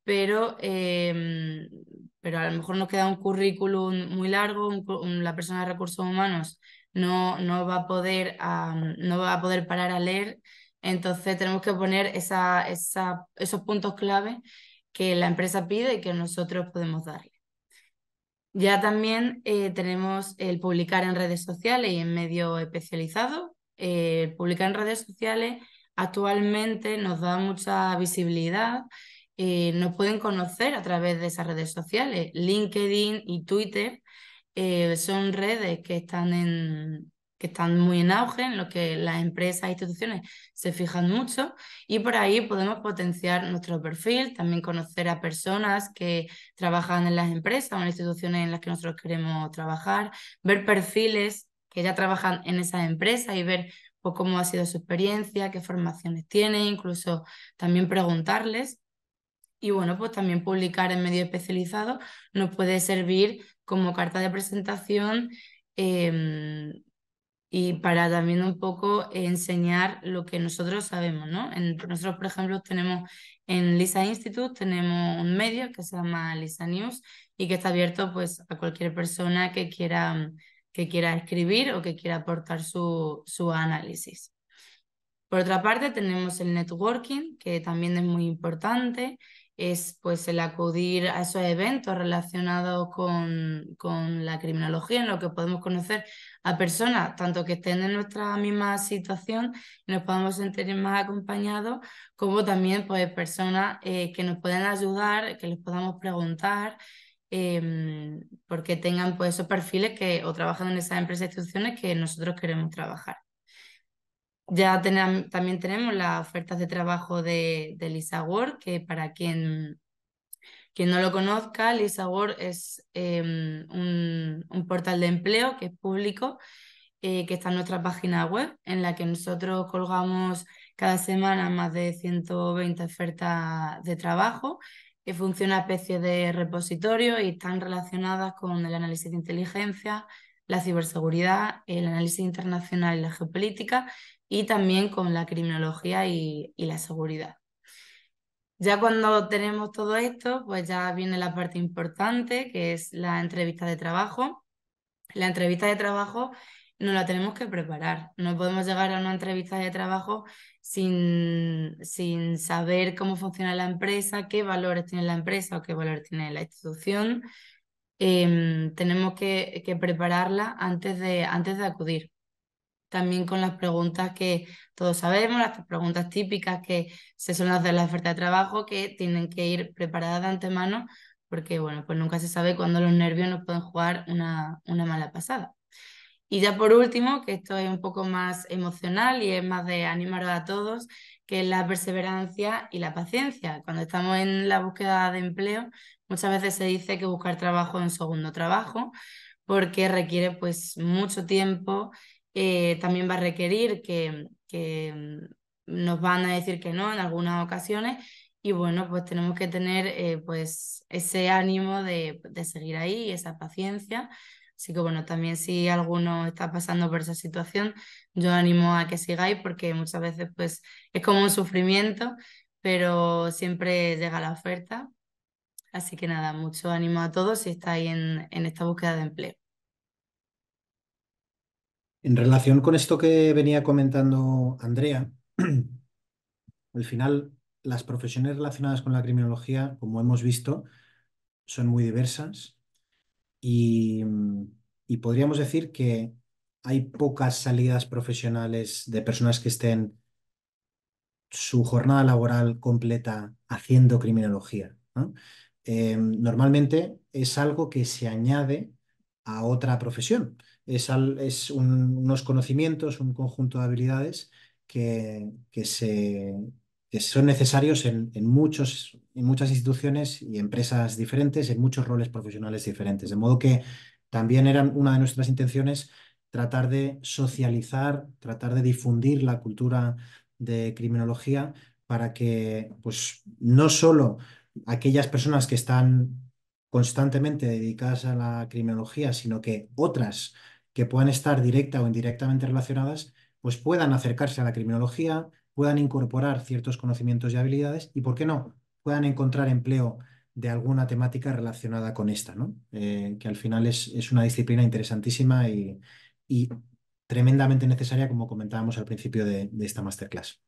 pero, em, pero a lo mejor nos queda un currículum muy largo, la persona de recursos humanos no, no, va a poder, parar a leer, entonces tenemos que poner esos puntos clave que la empresa pide y que nosotros podemos darle. Ya también eh, tenemos el publicar en redes sociales y en medio especializado. Eh, publicar en redes sociales actualmente nos da mucha visibilidad eh, nos pueden conocer a través de esas redes sociales. LinkedIn y Twitter eh, son redes que están, que están muy en auge, en lo que las empresas e instituciones se fijan mucho y por ahí podemos potenciar nuestro perfil, también conocer a personas que trabajan en las empresas o en las instituciones en las que nosotros queremos trabajar, ver perfiles que ya trabajan en esas empresas y ver pues, cómo ha sido su experiencia, qué formaciones tiene incluso también preguntarles y bueno, pues también publicar en medios especializados nos puede servir como carta de presentación em, y para también un poco enseñar lo que nosotros sabemos, ¿no? nosotros, por ejemplo, tenemos en Lisa Institute, tenemos un medio que se llama Lisa News y que está abierto pues a cualquier persona que quiera, que quiera escribir o que quiera aportar su análisis. Por otra parte, tenemos el networking, que también es muy importante es pues el acudir a esos eventos relacionados con, la criminología, en lo que podemos conocer a personas, tanto que estén en nuestra misma situación y nos podamos sentir más acompañados, como también pues personas eh, que nos pueden ayudar, que les podamos preguntar, em, porque tengan pues esos perfiles que o trabajan en esas empresas e instituciones que nosotros queremos trabajar. Ya también tenemos las ofertas de trabajo de, de Lisa que para quien, quien no lo conozca, Lisa es em, un, portal de empleo que es público, eh, que está en nuestra página web, en la que nosotros colgamos cada semana más de 120 ofertas de trabajo, que funciona especie de repositorio y están relacionadas con el análisis de inteligencia, la ciberseguridad, el análisis internacional y la geopolítica y también con la criminología y, la seguridad. Ya cuando tenemos todo esto, pues ya viene la parte importante, que es la entrevista de trabajo. La entrevista de trabajo nos la tenemos que preparar. No podemos llegar a una entrevista de trabajo sin, sin saber cómo funciona la empresa, qué valores tiene la empresa o qué valores tiene la institución. Em, tenemos que, que prepararla antes de, antes de acudir también con las preguntas que todos sabemos, las preguntas típicas que se suelen hacer en la oferta de trabajo, que tienen que ir preparadas de antemano, porque bueno, pues nunca se sabe cuándo los nervios nos pueden jugar una, mala pasada. Y ya por último, que esto es un poco más emocional y es más de animar a todos, que es la perseverancia y la paciencia. Cuando estamos en la búsqueda de empleo, muchas veces se dice que buscar trabajo es un segundo trabajo porque requiere pues mucho tiempo eh, también va a requerir que, que, mm, nos van a decir que no en algunas ocasiones y bueno, pues tenemos que tener eh, pues ese ánimo de, seguir ahí, esa paciencia. Así que bueno, también si alguno está pasando por esa situación, yo animo a que sigáis porque muchas veces pues es como un sufrimiento, pero siempre llega la oferta. Así que nada, mucho ánimo a todos si estáis en esta búsqueda de empleo. En relación con esto que venía comentando Andrea, al final las profesiones relacionadas con la criminología, como hemos visto, son muy diversas mm, y, podríamos decir que hay pocas salidas profesionales de personas que estén su jornada laboral completa haciendo criminología. Em, normalmente es algo que se añade a otra profesión es, unos conocimientos, un conjunto de habilidades que, que, se, son necesarios en, muchos, en muchas instituciones y empresas diferentes, en muchos roles profesionales diferentes. De modo que también era una de nuestras intenciones tratar de socializar, tratar de difundir la cultura de criminología para que pues, no solo aquellas personas que están constantemente dedicadas a la criminología, sino que otras que puedan estar directa o indirectamente relacionadas, pues puedan acercarse a la criminología, puedan incorporar ciertos conocimientos y habilidades y, ¿por qué no?, puedan encontrar empleo de alguna temática relacionada con esta, ¿no? Eh, que al final es, una disciplina interesantísima y, tremendamente necesaria, como comentábamos al principio de, esta masterclass.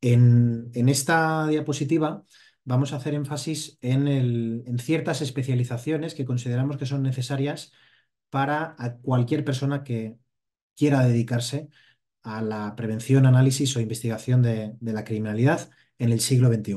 En, esta diapositiva vamos a hacer énfasis en ciertas especializaciones que consideramos que son necesarias para cualquier persona que quiera dedicarse a la prevención, análisis o investigación de, la criminalidad en el siglo XXI.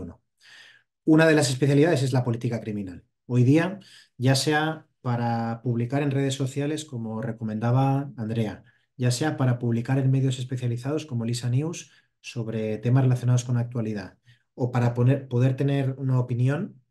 Una de las especialidades es la política criminal. Hoy día, ya sea para publicar en redes sociales, como recomendaba Andrea, ya sea para publicar en medios especializados como Lisa News sobre temas relacionados con la actualidad, o para poder tener una opinión,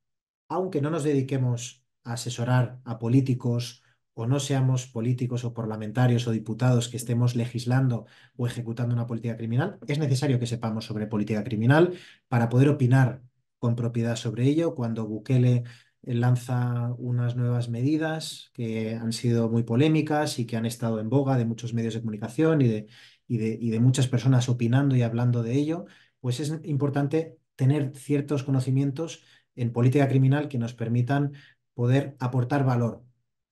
aunque no nos dediquemos a asesorar a políticos o no seamos políticos o parlamentarios o diputados que estemos legislando o ejecutando una política criminal, es necesario que sepamos sobre política criminal para poder opinar con propiedad sobre ello. Cuando Bukele eh, lanza unas nuevas medidas que han sido muy polémicas y que han estado en boga de muchos medios de comunicación y de, y de muchas personas opinando y hablando de ello, pues es importante tener ciertos conocimientos en política criminal que nos permitan poder aportar valor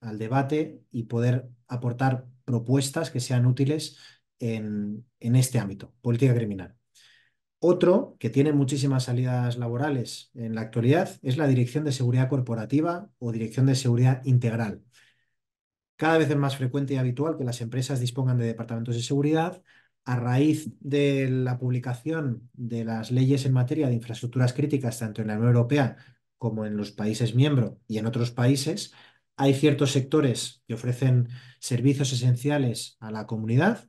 al debate y poder aportar propuestas que sean útiles en, este ámbito, política criminal. Otro que tiene muchísimas salidas laborales en la actualidad es la Dirección de Seguridad Corporativa o Dirección de Seguridad Integral. Cada vez es más frecuente y habitual que las empresas dispongan de departamentos de seguridad a raíz de la publicación de las leyes en materia de infraestructuras críticas tanto en la Unión Europea como en los países miembros y en otros países, hay ciertos sectores que ofrecen servicios esenciales a la comunidad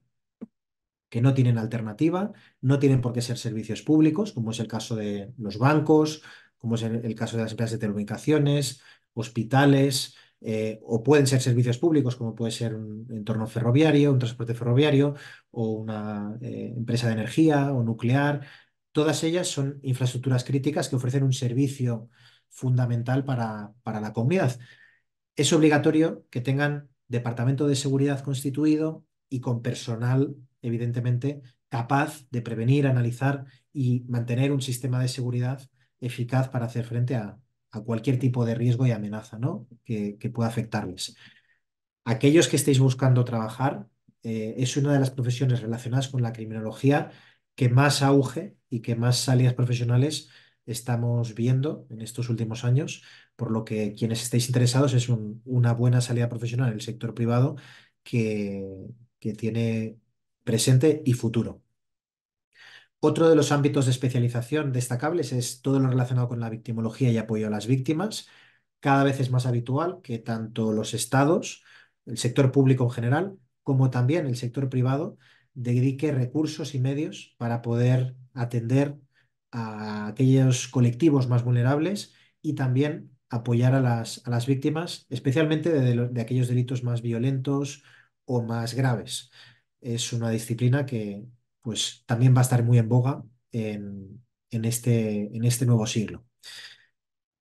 que no tienen alternativa, no tienen por qué ser servicios públicos, como es el caso de los bancos, como es el, caso de las empresas de telecomunicaciones, hospitales, eh, o pueden ser servicios públicos, como puede ser un entorno ferroviario, un transporte ferroviario, o una eh, empresa de energía o nuclear. Todas ellas son infraestructuras críticas que ofrecen un servicio fundamental para, para la comunidad es obligatorio que tengan departamento de seguridad constituido y con personal, evidentemente, capaz de prevenir, analizar y mantener un sistema de seguridad eficaz para hacer frente a, cualquier tipo de riesgo y amenaza ¿no? que, pueda afectarles. Aquellos que estéis buscando trabajar, eh, es una de las profesiones relacionadas con la criminología que más auge y que más salidas profesionales estamos viendo en estos últimos años, por lo que quienes estéis interesados es una buena salida profesional en el sector privado que, que tiene presente y futuro. Otro de los ámbitos de especialización destacables es todo lo relacionado con la victimología y apoyo a las víctimas. Cada vez es más habitual que tanto los estados, el sector público en general, como también el sector privado, dedique recursos y medios para poder atender a aquellos colectivos más vulnerables y también apoyar a las, a las víctimas, especialmente de, aquellos delitos más violentos o más graves. Es una disciplina que pues, también va a estar muy en boga en, este, en este nuevo siglo.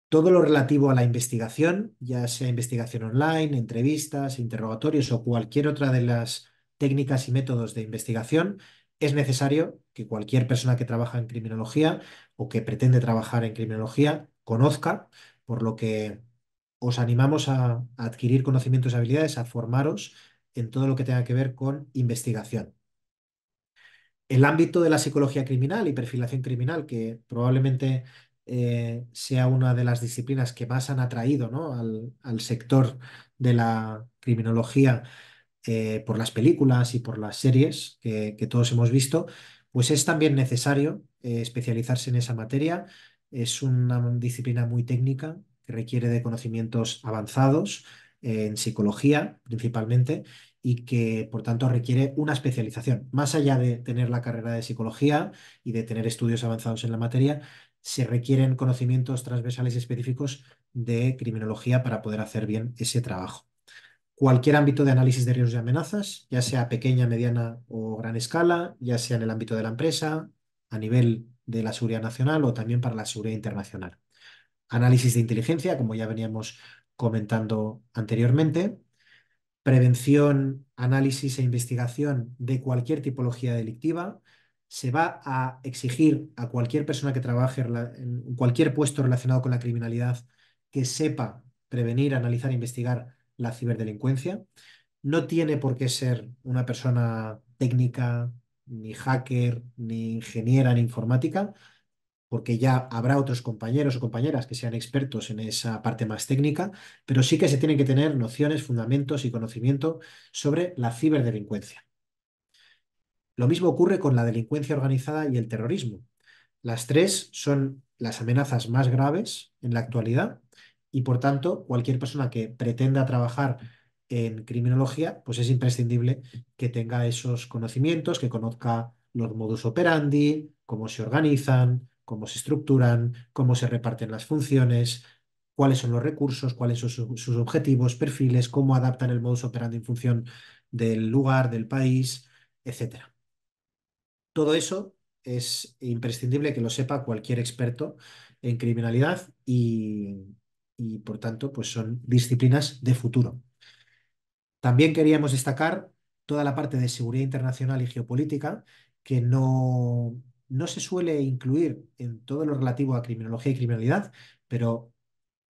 Todo lo relativo a la investigación, ya sea investigación online, entrevistas, interrogatorios o cualquier otra de las técnicas y métodos de investigación, es necesario que cualquier persona que trabaja en criminología o que pretende trabajar en criminología conozca, por lo que os animamos a, adquirir conocimientos y habilidades, a formaros en todo lo que tenga que ver con investigación. El ámbito de la psicología criminal y perfilación criminal, que probablemente eh, sea una de las disciplinas que más han atraído ¿no? al, al sector de la criminología, eh, por las películas y por las series que, todos hemos visto, pues es también necesario eh, especializarse en esa materia. Es una disciplina muy técnica que requiere de conocimientos avanzados eh, en psicología principalmente y que por tanto requiere una especialización. Más allá de tener la carrera de psicología y de tener estudios avanzados en la materia, se requieren conocimientos transversales específicos de criminología para poder hacer bien ese trabajo cualquier ámbito de análisis de riesgos y amenazas, ya sea pequeña, mediana o gran escala, ya sea en el ámbito de la empresa, a nivel de la seguridad nacional o también para la seguridad internacional. Análisis de inteligencia, como ya veníamos comentando anteriormente, prevención, análisis e investigación de cualquier tipología delictiva. Se va a exigir a cualquier persona que trabaje en cualquier puesto relacionado con la criminalidad que sepa prevenir, analizar, e investigar la ciberdelincuencia. No tiene por qué ser una persona técnica, ni hacker, ni ingeniera en informática, porque ya habrá otros compañeros o compañeras que sean expertos en esa parte más técnica, pero sí que se tienen que tener nociones, fundamentos y conocimiento sobre la ciberdelincuencia. Lo mismo ocurre con la delincuencia organizada y el terrorismo. Las tres son las amenazas más graves en la actualidad y por tanto cualquier persona que pretenda trabajar en criminología, pues es imprescindible que tenga esos conocimientos, que conozca los modus operandi, cómo se organizan, cómo se estructuran, cómo se reparten las funciones, cuáles son los recursos, cuáles son sus objetivos, perfiles, cómo adaptan el modus operandi en función del lugar, del país, etc. Todo eso es imprescindible que lo sepa cualquier experto en criminalidad y, y por tanto pues son disciplinas de futuro. También queríamos destacar toda la parte de seguridad internacional y geopolítica que no, se suele incluir en todo lo relativo a criminología y criminalidad, pero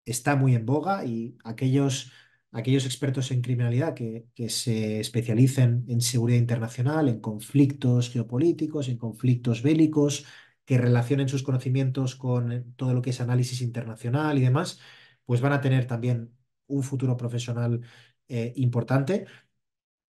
está muy en boga y aquellos, aquellos expertos en criminalidad que, que se especialicen en seguridad internacional, en conflictos geopolíticos, en conflictos bélicos, que relacionen sus conocimientos con todo lo que es análisis internacional y demás, pues van a tener también un futuro profesional eh, importante.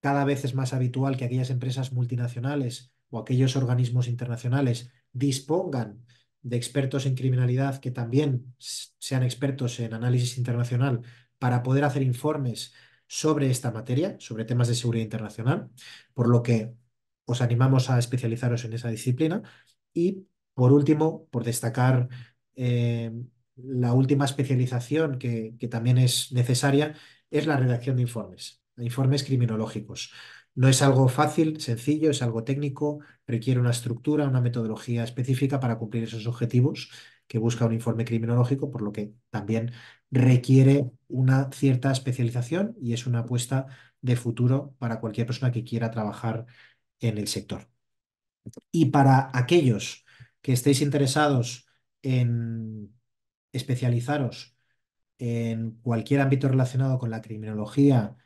Cada vez es más habitual que aquellas empresas multinacionales o aquellos organismos internacionales dispongan de expertos en criminalidad que también sean expertos en análisis internacional para poder hacer informes sobre esta materia, sobre temas de seguridad internacional, por lo que os animamos a especializaros en esa disciplina. Y por último, por destacar eh, la última especialización que, también es necesaria es la redacción de informes, informes criminológicos. No es algo fácil, sencillo, es algo técnico, requiere una estructura, una metodología específica para cumplir esos objetivos que busca un informe criminológico, por lo que también requiere una cierta especialización y es una apuesta de futuro para cualquier persona que quiera trabajar en el sector. Y para aquellos que estéis interesados en especializaros en cualquier ámbito relacionado con la criminología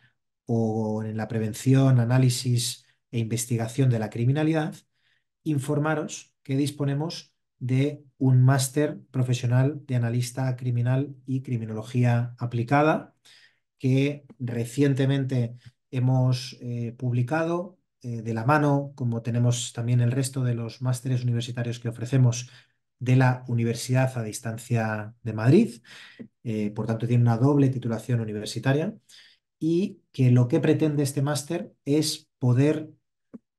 o en la prevención, análisis e investigación de la criminalidad, informaros que disponemos de un máster profesional de analista criminal y criminología aplicada que recientemente hemos eh, publicado eh, de la mano, como tenemos también el resto de los másteres universitarios que ofrecemos de la Universidad a Distancia de Madrid, eh, por tanto tiene una doble titulación universitaria, y que lo que pretende este máster es poder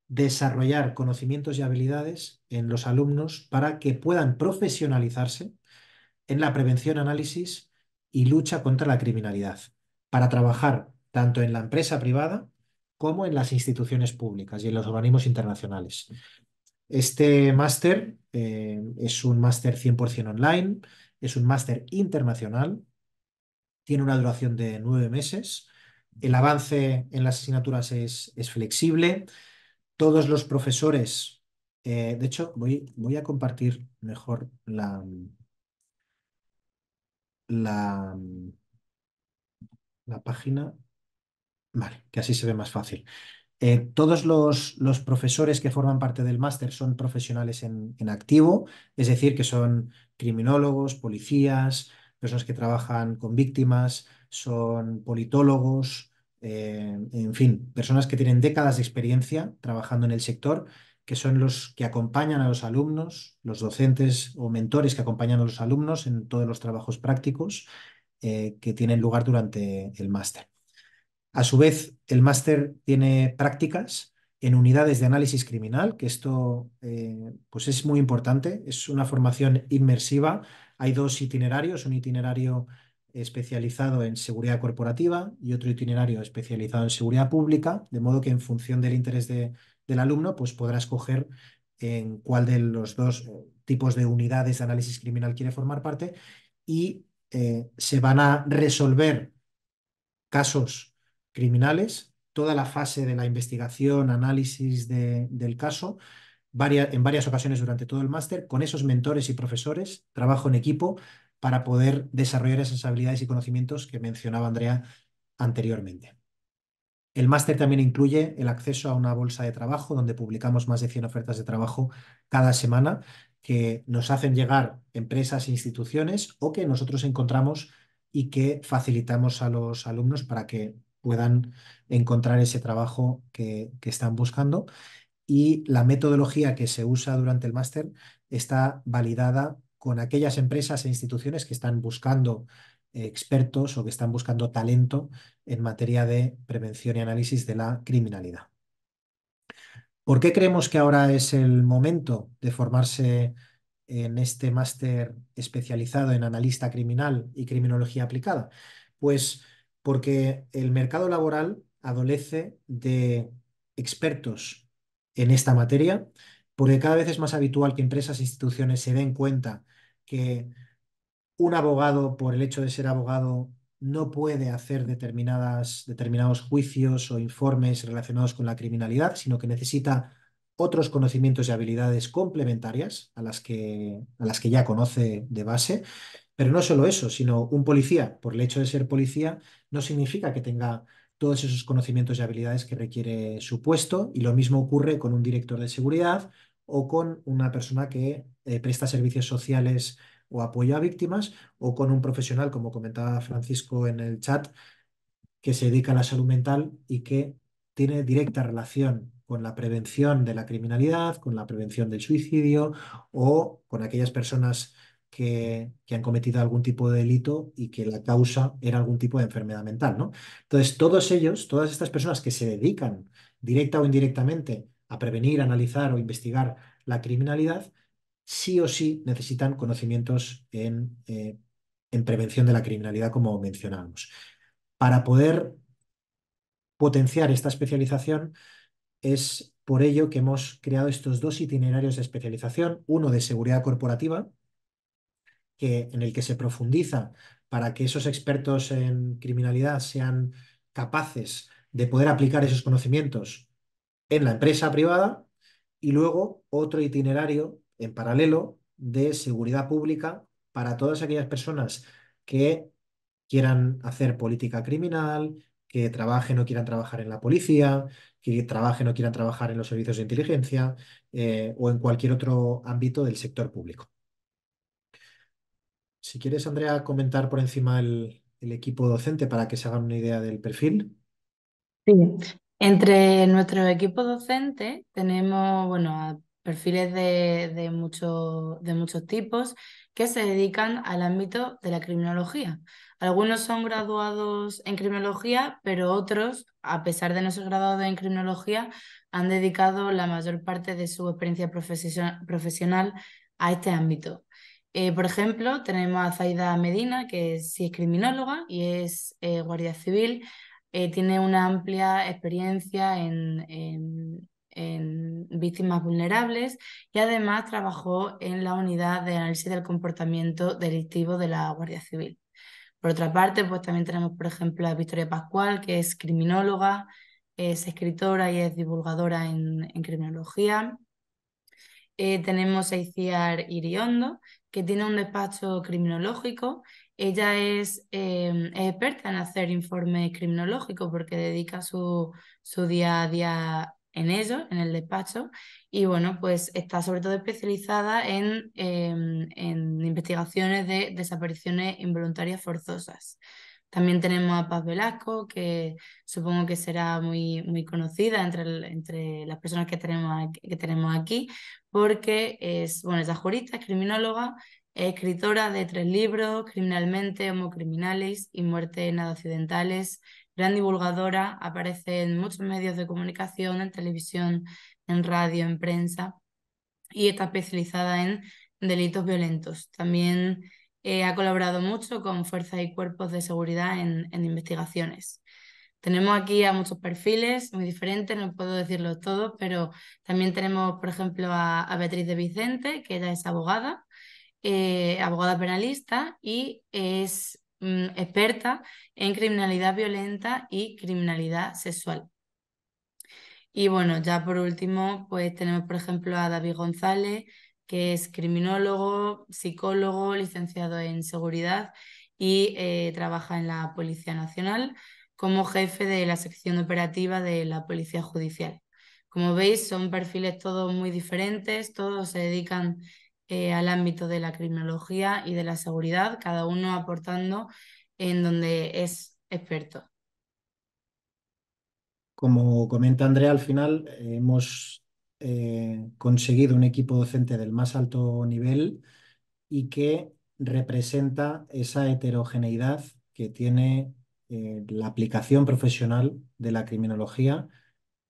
desarrollar conocimientos y habilidades en los alumnos para que puedan profesionalizarse en la prevención, análisis y lucha contra la criminalidad, para trabajar tanto en la empresa privada como en las instituciones públicas y en los organismos internacionales. Este máster eh, es un máster 100% online, es un máster internacional, tiene una duración de nueve meses, el avance en las asignaturas es, flexible, todos los profesores, eh, de hecho voy, voy a compartir mejor la, la, la página, vale, que así se ve más fácil. Eh, todos los, profesores que forman parte del máster son profesionales en, activo, es decir, que son criminólogos, policías, personas que trabajan con víctimas, son politólogos, eh, en fin, personas que tienen décadas de experiencia trabajando en el sector, que son los que acompañan a los alumnos, los docentes o mentores que acompañan a los alumnos en todos los trabajos prácticos eh, que tienen lugar durante el máster. A su vez, el máster tiene prácticas en unidades de análisis criminal, que esto eh, pues es muy importante, es una formación inmersiva. Hay dos itinerarios, un itinerario especializado en seguridad corporativa y otro itinerario especializado en seguridad pública, de modo que en función del interés del alumno, pues podrá escoger en cuál de los dos eh, tipos de unidades de análisis criminal quiere formar parte y eh, se van a resolver casos criminales, toda la fase de la investigación, análisis del caso, varias, en varias ocasiones durante todo el máster, con esos mentores y profesores, trabajo en equipo para poder desarrollar esas habilidades y conocimientos que mencionaba Andrea anteriormente. El máster también incluye el acceso a una bolsa de trabajo donde publicamos más de 100 ofertas de trabajo cada semana que nos hacen llegar empresas e instituciones o que nosotros encontramos y que facilitamos a los alumnos para que puedan encontrar ese trabajo que, que están buscando. Y la metodología que se usa durante el máster está validada con aquellas empresas e instituciones que están buscando expertos o que están buscando talento en materia de prevención y análisis de la criminalidad. ¿Por qué creemos que ahora es el momento de formarse en este máster especializado en analista criminal y criminología aplicada? Pues porque el mercado laboral adolece de expertos en esta materia, porque cada vez es más habitual que empresas e instituciones se den cuenta que un abogado, por el hecho de ser abogado, no puede hacer determinadas, determinados juicios o informes relacionados con la criminalidad, sino que necesita otros conocimientos y habilidades complementarias a las que, a las que ya conoce de base pero no solo eso, sino un policía, por el hecho de ser policía, no significa que tenga todos esos conocimientos y habilidades que requiere su puesto, y lo mismo ocurre con un director de seguridad o con una persona que eh, presta servicios sociales o apoyo a víctimas, o con un profesional, como comentaba Francisco en el chat, que se dedica a la salud mental y que tiene directa relación con la prevención de la criminalidad, con la prevención del suicidio o con aquellas personas que, han cometido algún tipo de delito y que la causa era algún tipo de enfermedad mental, ¿no? Entonces, todos ellos, todas estas personas que se dedican directa o indirectamente a prevenir, analizar o investigar la criminalidad, sí o sí necesitan conocimientos en, eh, en prevención de la criminalidad, como mencionábamos. Para poder potenciar esta especialización, es por ello que hemos creado estos dos itinerarios de especialización, uno de seguridad corporativa, en el que se profundiza para que esos expertos en criminalidad sean capaces de poder aplicar esos conocimientos en la empresa privada y luego otro itinerario en paralelo de seguridad pública para todas aquellas personas que quieran hacer política criminal, que trabajen o quieran trabajar en la policía, que trabajen o quieran trabajar en los servicios de inteligencia eh, o en cualquier otro ámbito del sector público. Si quieres, Andrea, comentar por encima el, equipo docente para que se hagan una idea del perfil. Sí, entre nuestro equipo docente tenemos, bueno, perfiles de, de muchos tipos que se dedican al ámbito de la criminología. Algunos son graduados en criminología, pero otros, a pesar de no ser graduados en criminología, han dedicado la mayor parte de su experiencia profesional a este ámbito. Eh, por ejemplo, tenemos a Zaida Medina, que sí es criminóloga y es eh, guardia civil. Eh, tiene una amplia experiencia en, víctimas vulnerables y además trabajó en la unidad de análisis del comportamiento delictivo de la Guardia Civil. Por otra parte, pues también tenemos, por ejemplo, a Victoria Pascual, que es criminóloga, es escritora y es divulgadora en, criminología. tenemos a Iciar Iriondo, que tiene un despacho criminológico. Ella em, es, experta en hacer informes criminológicos porque dedica su, día a día en ello, en el despacho, y bueno, pues está sobre todo especializada en, em, en investigaciones de desapariciones involuntarias forzosas. También tenemos a Paz Velasco, que supongo que será muy, muy conocida entre, entre las personas que tenemos, que tenemos aquí, porque es, bueno, es jurista, es criminóloga, es escritora de tres libros, Criminalmente, Homo Criminales y Muerte Nada Occidentales, gran divulgadora, aparece en muchos medios de comunicación, en televisión, en radio, en prensa, y está especializada en delitos violentos. También eh, ha colaborado mucho con fuerzas y cuerpos de seguridad en, investigaciones. Tenemos aquí a muchos perfiles muy diferentes, no puedo decirlos todos, pero también tenemos, por ejemplo, a, Beatriz de Vicente, que ella es abogada, eh, abogada penalista y es mm, experta en criminalidad violenta y criminalidad sexual. Y bueno, ya por último, pues tenemos, por ejemplo, a David González, que es criminólogo, psicólogo, licenciado en seguridad y eh, trabaja en la Policía Nacional como jefe de la sección operativa de la Policía Judicial. Como veis, son perfiles todos muy diferentes, todos se dedican eh, al ámbito de la criminología y de la seguridad, cada uno aportando en donde es experto. Como comenta Andrea, al final eh, hemos eh, conseguido un equipo docente del más alto nivel y que representa esa heterogeneidad que tiene eh, la aplicación profesional de la criminología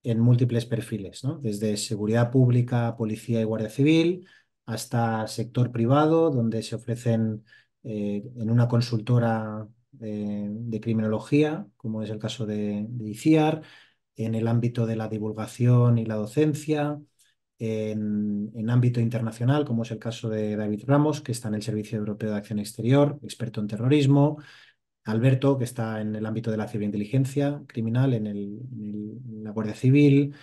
en múltiples perfiles, desde seguridad pública, policía y guardia civil, hasta sector privado, donde se ofrecen eh, en una consultora de criminología, como es el caso de ICIAR, en el ámbito de la divulgación y la docencia, en, ámbito internacional, como es el caso de David Ramos, que está en el Servicio Europeo de Acción Exterior, experto en terrorismo, Alberto, que está en el ámbito de la ciberinteligencia criminal, en, la Guardia Civil,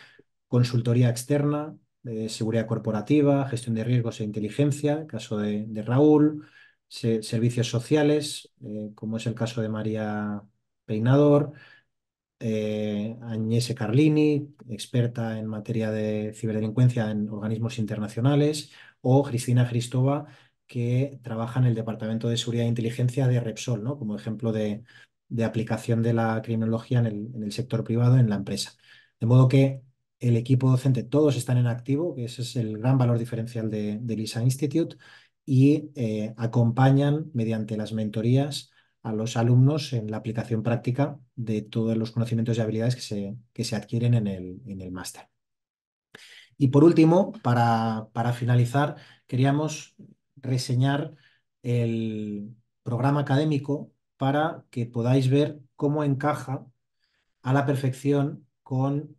consultoría externa, de eh, seguridad corporativa, gestión de riesgos e inteligencia, caso de, Raúl, servicios sociales, eh, como es el caso de María Peinador, eh, Agnese Carlini, experta en materia de ciberdelincuencia en organismos internacionales, o Cristina Cristova, que trabaja en el Departamento de Seguridad e Inteligencia de Repsol, ¿no? como ejemplo de, aplicación de la criminología en el, sector privado, en la empresa. De modo que el equipo docente, todos están en activo, que ese es el gran valor diferencial de, de LISA Institute, y eh, acompañan mediante las mentorías a los alumnos en la aplicación práctica de todos los conocimientos y habilidades que se, que se adquieren en el, en el máster. Y por último, para, finalizar, queríamos reseñar el programa académico para que podáis ver cómo encaja a la perfección con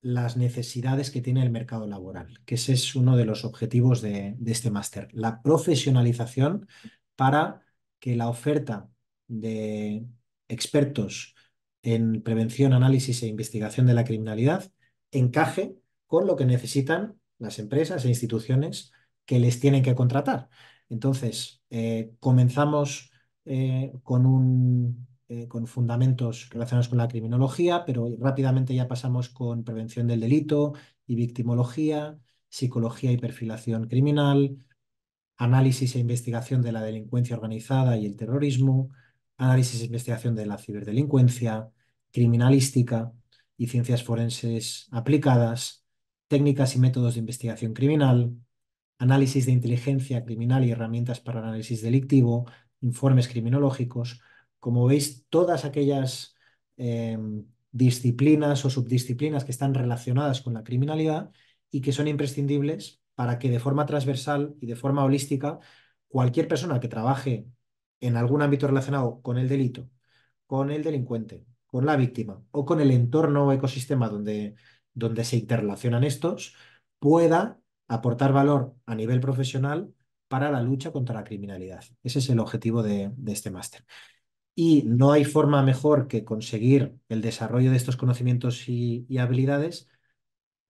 las necesidades que tiene el mercado laboral, que ese es uno de los objetivos de, de este máster, la profesionalización para que la oferta de expertos en prevención, análisis e investigación de la criminalidad encaje con lo que necesitan las empresas e instituciones que les tienen que contratar. Entonces, eh, comenzamos eh, con, eh, con fundamentos relacionados con la criminología, pero rápidamente ya pasamos con prevención del delito y victimología, psicología y perfilación criminal, análisis e investigación de la delincuencia organizada y el terrorismo, análisis e investigación de la ciberdelincuencia, criminalística y ciencias forenses aplicadas, técnicas y métodos de investigación criminal, análisis de inteligencia criminal y herramientas para análisis delictivo, informes criminológicos. Como veis, todas aquellas eh, disciplinas o subdisciplinas que están relacionadas con la criminalidad y que son imprescindibles para que de forma transversal y de forma holística cualquier persona que trabaje en algún ámbito relacionado con el delito, con el delincuente, con la víctima o con el entorno o ecosistema donde, donde se interrelacionan estos, pueda aportar valor a nivel profesional para la lucha contra la criminalidad. Ese es el objetivo de, este máster. Y no hay forma mejor que conseguir el desarrollo de estos conocimientos y habilidades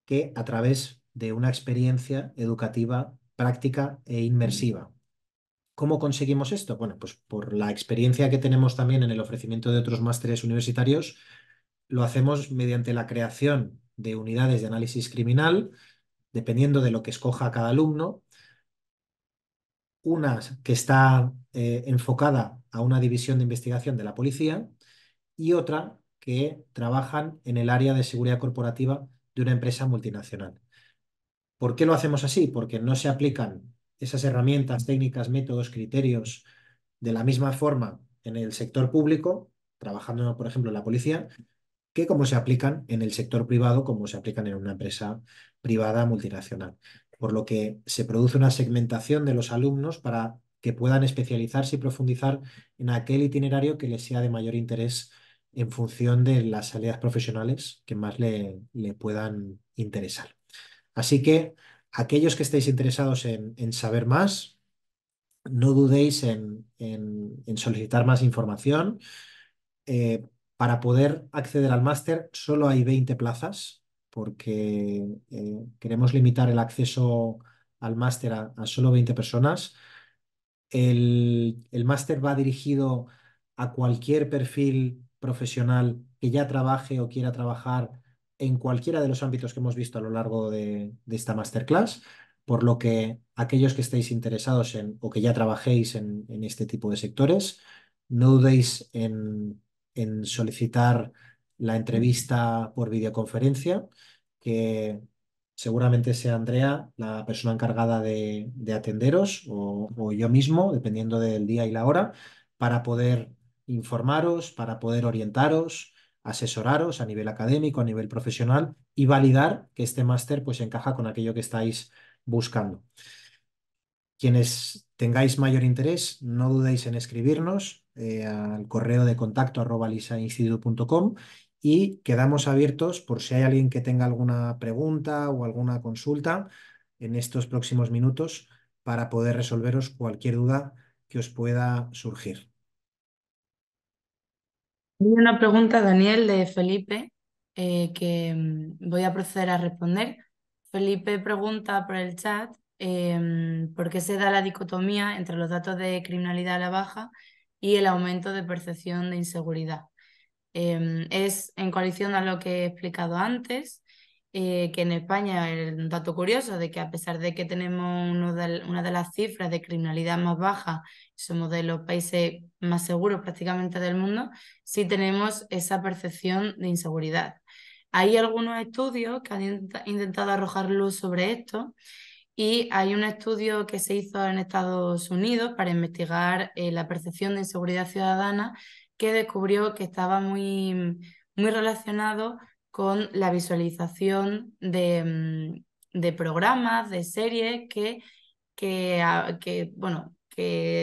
que a través de una experiencia educativa, práctica e inmersiva, ¿Cómo conseguimos esto? Bueno, pues por la experiencia que tenemos también en el ofrecimiento de otros másteres universitarios, lo hacemos mediante la creación de unidades de análisis criminal, dependiendo de lo que escoja cada alumno, una que está eh, enfocada a una división de investigación de la policía y otra que trabajan en el área de seguridad corporativa de una empresa multinacional. ¿Por qué lo hacemos así? Porque no se aplican esas herramientas, técnicas, métodos, criterios, de la misma forma en el sector público, trabajando, por ejemplo, en la policía, que como se aplican en el sector privado, como se aplican en una empresa privada multinacional. Por lo que se produce una segmentación de los alumnos para que puedan especializarse y profundizar en aquel itinerario que les sea de mayor interés en función de las salidas profesionales que más le, le puedan interesar. Así que aquellos que estéis interesados en, saber más, no dudéis en, solicitar más información. Eh, para poder acceder al máster solo hay 20 plazas porque eh, queremos limitar el acceso al máster a, solo 20 personas. El, el máster va dirigido a cualquier perfil profesional que ya trabaje o quiera trabajar en cualquiera de los ámbitos que hemos visto a lo largo de, esta masterclass, por lo que aquellos que estéis interesados en o que ya trabajéis en, este tipo de sectores, no dudéis en, solicitar la entrevista por videoconferencia, que seguramente sea Andrea la persona encargada de, atenderos o, yo mismo, dependiendo del día y la hora, para poder informaros, para poder orientaros asesoraros a nivel académico, a nivel profesional y validar que este máster pues encaja con aquello que estáis buscando. Quienes tengáis mayor interés, no dudéis en escribirnos eh, al correo de contacto arroba y quedamos abiertos por si hay alguien que tenga alguna pregunta o alguna consulta en estos próximos minutos para poder resolveros cualquier duda que os pueda surgir una pregunta, Daniel, de Felipe, eh, que mm, voy a proceder a responder. Felipe pregunta por el chat eh, mm, por qué se da la dicotomía entre los datos de criminalidad a la baja y el aumento de percepción de inseguridad. Eh, mm, es en coalición a lo que he explicado antes. Eh, que en España, un dato curioso de que a pesar de que tenemos una de las cifras de criminalidad más baja, somos de los países más seguros prácticamente del mundo, sí tenemos esa percepción de inseguridad. Hay algunos estudios que han intentado arrojar luz sobre esto y hay un estudio que se hizo en Estados Unidos para investigar eh, la percepción de inseguridad ciudadana que descubrió que estaba muy, muy relacionado con la visualización mm, de, programas, de series que, que,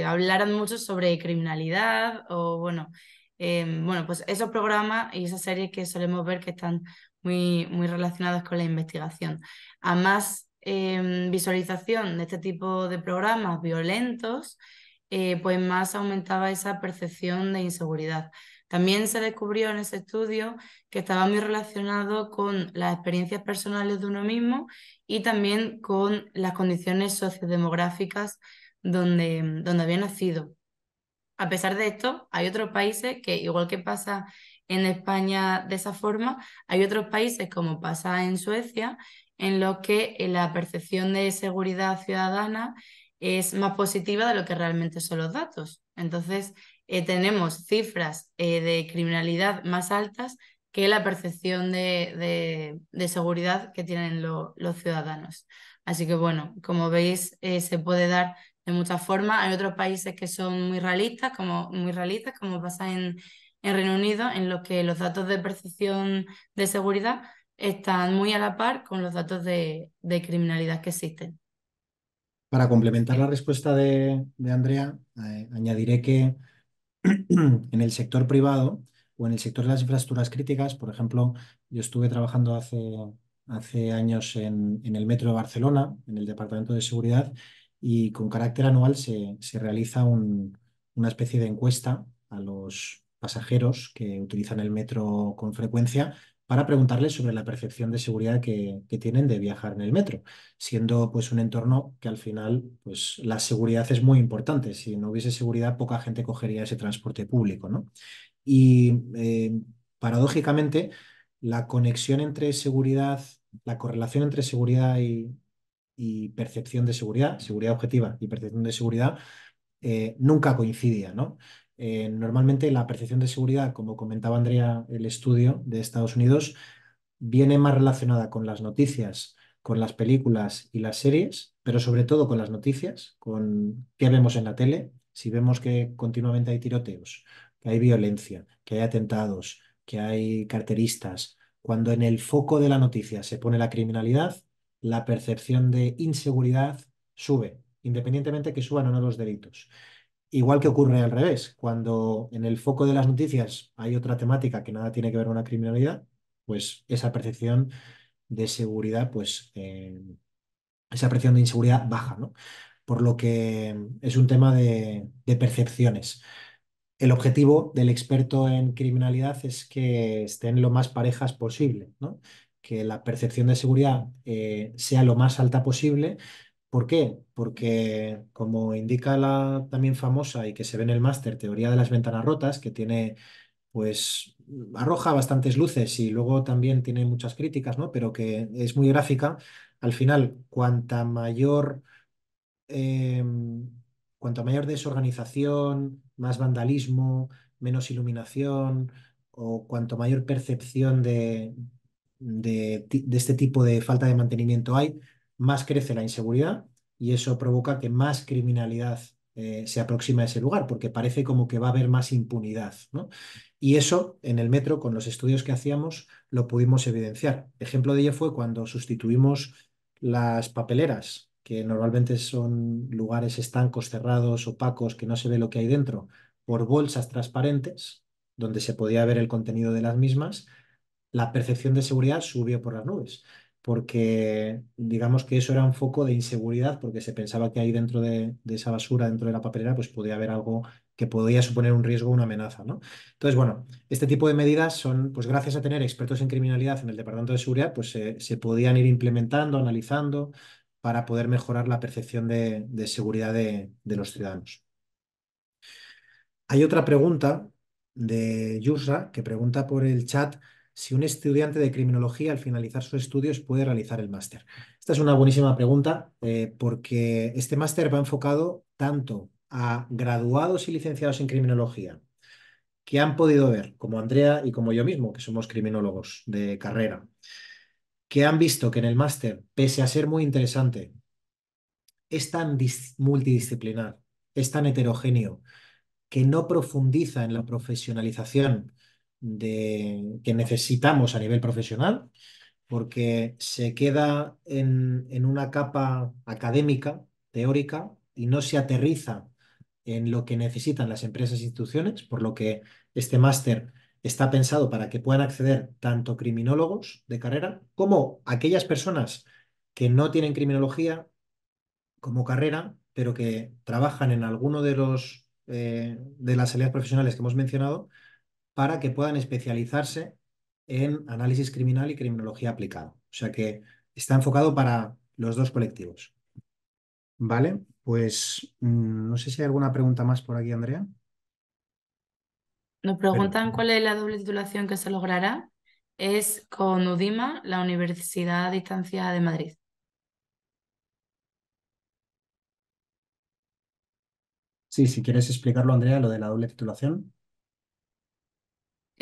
hablaran mucho sobre criminalidad o, bueno, em, bueno, pues esos programas y esas series que solemos ver que están muy, muy relacionadas con la investigación. A más em, visualización de este tipo de programas violentos, eh, pues más aumentaba esa percepción de inseguridad. También se descubrió en ese estudio que estaba muy relacionado con las experiencias personales de uno mismo y también con las condiciones sociodemográficas donde, donde había nacido. A pesar de esto, hay otros países que, igual que pasa en España de esa forma, hay otros países, como pasa en Suecia, en los que eh, la percepción de seguridad ciudadana es más positiva de lo que realmente son los datos. Entonces, eh, tenemos cifras eh, de criminalidad más altas que la percepción de, seguridad que tienen los ciudadanos. Así que bueno, como veis, eh, se puede dar de muchas formas. Hay otros países que son muy realistas, como, muy realistas, como pasa en, en Reino Unido, en los que los datos de percepción de seguridad están muy a la par con los datos de, criminalidad que existen. Para complementar la respuesta de, Andrea, añadiré que en el sector privado o en el sector de las infraestructuras críticas, por ejemplo, yo estuve trabajando hace, años en, el Metro de Barcelona, en el Departamento de Seguridad, y con carácter anual se, realiza una especie de encuesta a los pasajeros que utilizan el metro con frecuencia para preguntarles sobre la percepción de seguridad que, tienen de viajar en el metro, siendo pues un entorno que al final pues la seguridad es muy importante. Si no hubiese seguridad, poca gente cogería ese transporte público, ¿no? Y eh, paradójicamente, la conexión entre seguridad, la correlación entre seguridad y, percepción de seguridad, seguridad objetiva y percepción de seguridad, eh, nunca coincidía, ¿no? Eh, normalmente la percepción de seguridad, como comentaba Andrea, el estudio de Estados Unidos, viene más relacionada con las noticias, con las películas y las series, pero sobre todo con las noticias, con qué vemos en la tele. Si vemos que continuamente hay tiroteos, que hay violencia, que hay atentados, que hay carteristas, cuando en el foco de la noticia se pone la criminalidad, la percepción de inseguridad sube, independientemente que suban o no los delitos. Igual que ocurre al revés, cuando en el foco de las noticias hay otra temática que nada tiene que ver con la criminalidad, pues esa percepción de seguridad, pues eh, esa percepción de inseguridad baja, ¿no? Por lo que mm, es un tema de, percepciones. El objetivo del experto en criminalidad es que estén lo más parejas posible, ¿no? que la percepción de seguridad eh, sea lo más alta posible, ¿Por qué? Porque, como indica la también famosa y que se ve en el máster, teoría de las ventanas rotas, que tiene, pues, arroja bastantes luces y luego también tiene muchas críticas, ¿no? Pero que es muy gráfica. Al final, cuanta mayor, em, mayor desorganización, más vandalismo, menos iluminación o cuanto mayor percepción de, de este tipo de falta de mantenimiento hay, más crece la inseguridad y eso provoca que más criminalidad eh, se aproxima a ese lugar, porque parece como que va a haber más impunidad. ¿no? Y eso en el metro, con los estudios que hacíamos, lo pudimos evidenciar. Ejemplo de ello fue cuando sustituimos las papeleras, que normalmente son lugares estancos, cerrados, opacos, que no se ve lo que hay dentro, por bolsas transparentes, donde se podía ver el contenido de las mismas, la percepción de seguridad subió por las nubes porque digamos que eso era un foco de inseguridad, porque se pensaba que ahí dentro de, esa basura, dentro de la papelera, pues podía haber algo que podía suponer un riesgo, una amenaza, ¿no? Entonces, bueno, este tipo de medidas son, pues gracias a tener expertos en criminalidad en el Departamento de Seguridad, pues se, podían ir implementando, analizando, para poder mejorar la percepción de, seguridad de, de, los ciudadanos. Hay otra pregunta de Yusra que pregunta por el chat si un estudiante de criminología al finalizar sus estudios puede realizar el máster. Esta es una buenísima pregunta eh, porque este máster va enfocado tanto a graduados y licenciados en criminología que han podido ver, como Andrea y como yo mismo, que somos criminólogos de carrera, que han visto que en el máster, pese a ser muy interesante, es tan multidisciplinar, es tan heterogéneo, que no profundiza en la profesionalización de, que necesitamos a nivel profesional, porque se queda en, una capa académica, teórica, y no se aterriza en lo que necesitan las empresas e instituciones, por lo que este máster está pensado para que puedan acceder tanto criminólogos de carrera como aquellas personas que no tienen criminología como carrera, pero que trabajan en alguno de los eh, de las salidas profesionales que hemos mencionado para que puedan especializarse en análisis criminal y criminología aplicada. O sea que está enfocado para los dos colectivos. Vale, pues mm, no sé si hay alguna pregunta más por aquí, Andrea. Nos preguntan cuál es la doble titulación que se logrará. Es con UDIMA, la Universidad a Distancia de Madrid. Sí, si quieres explicarlo, Andrea, lo de la doble titulación.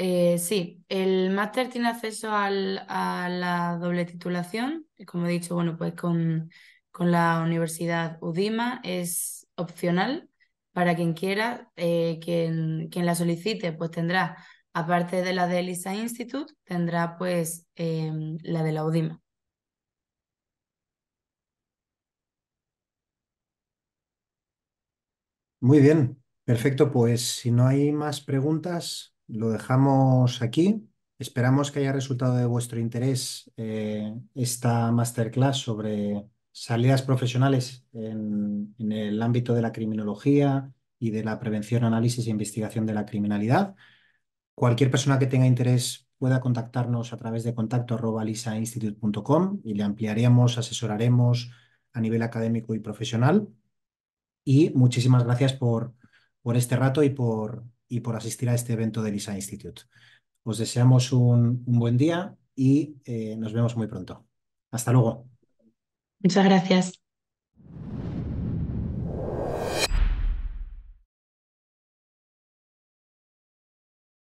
Eh, sí, el máster tiene acceso a la doble titulación, como he dicho, bueno, pues con, la Universidad UDIMA es opcional para quien quiera, eh, quien, la solicite, pues tendrá, aparte de la de ELISA Institute, tendrá pues eh, la de la UDIMA. Muy bien, perfecto. Pues si no hay más preguntas, lo dejamos aquí. Esperamos que haya resultado de vuestro interés eh, esta masterclass sobre salidas profesionales en, el ámbito de la criminología y de la prevención, análisis e investigación de la criminalidad. Cualquier persona que tenga interés pueda contactarnos a través de contacto y le ampliaremos, asesoraremos a nivel académico y profesional. Y muchísimas gracias por, por este rato y por, y por asistir a este evento del ISA Institute. Os deseamos un, buen día y eh, nos vemos muy pronto. Hasta luego. Muchas gracias.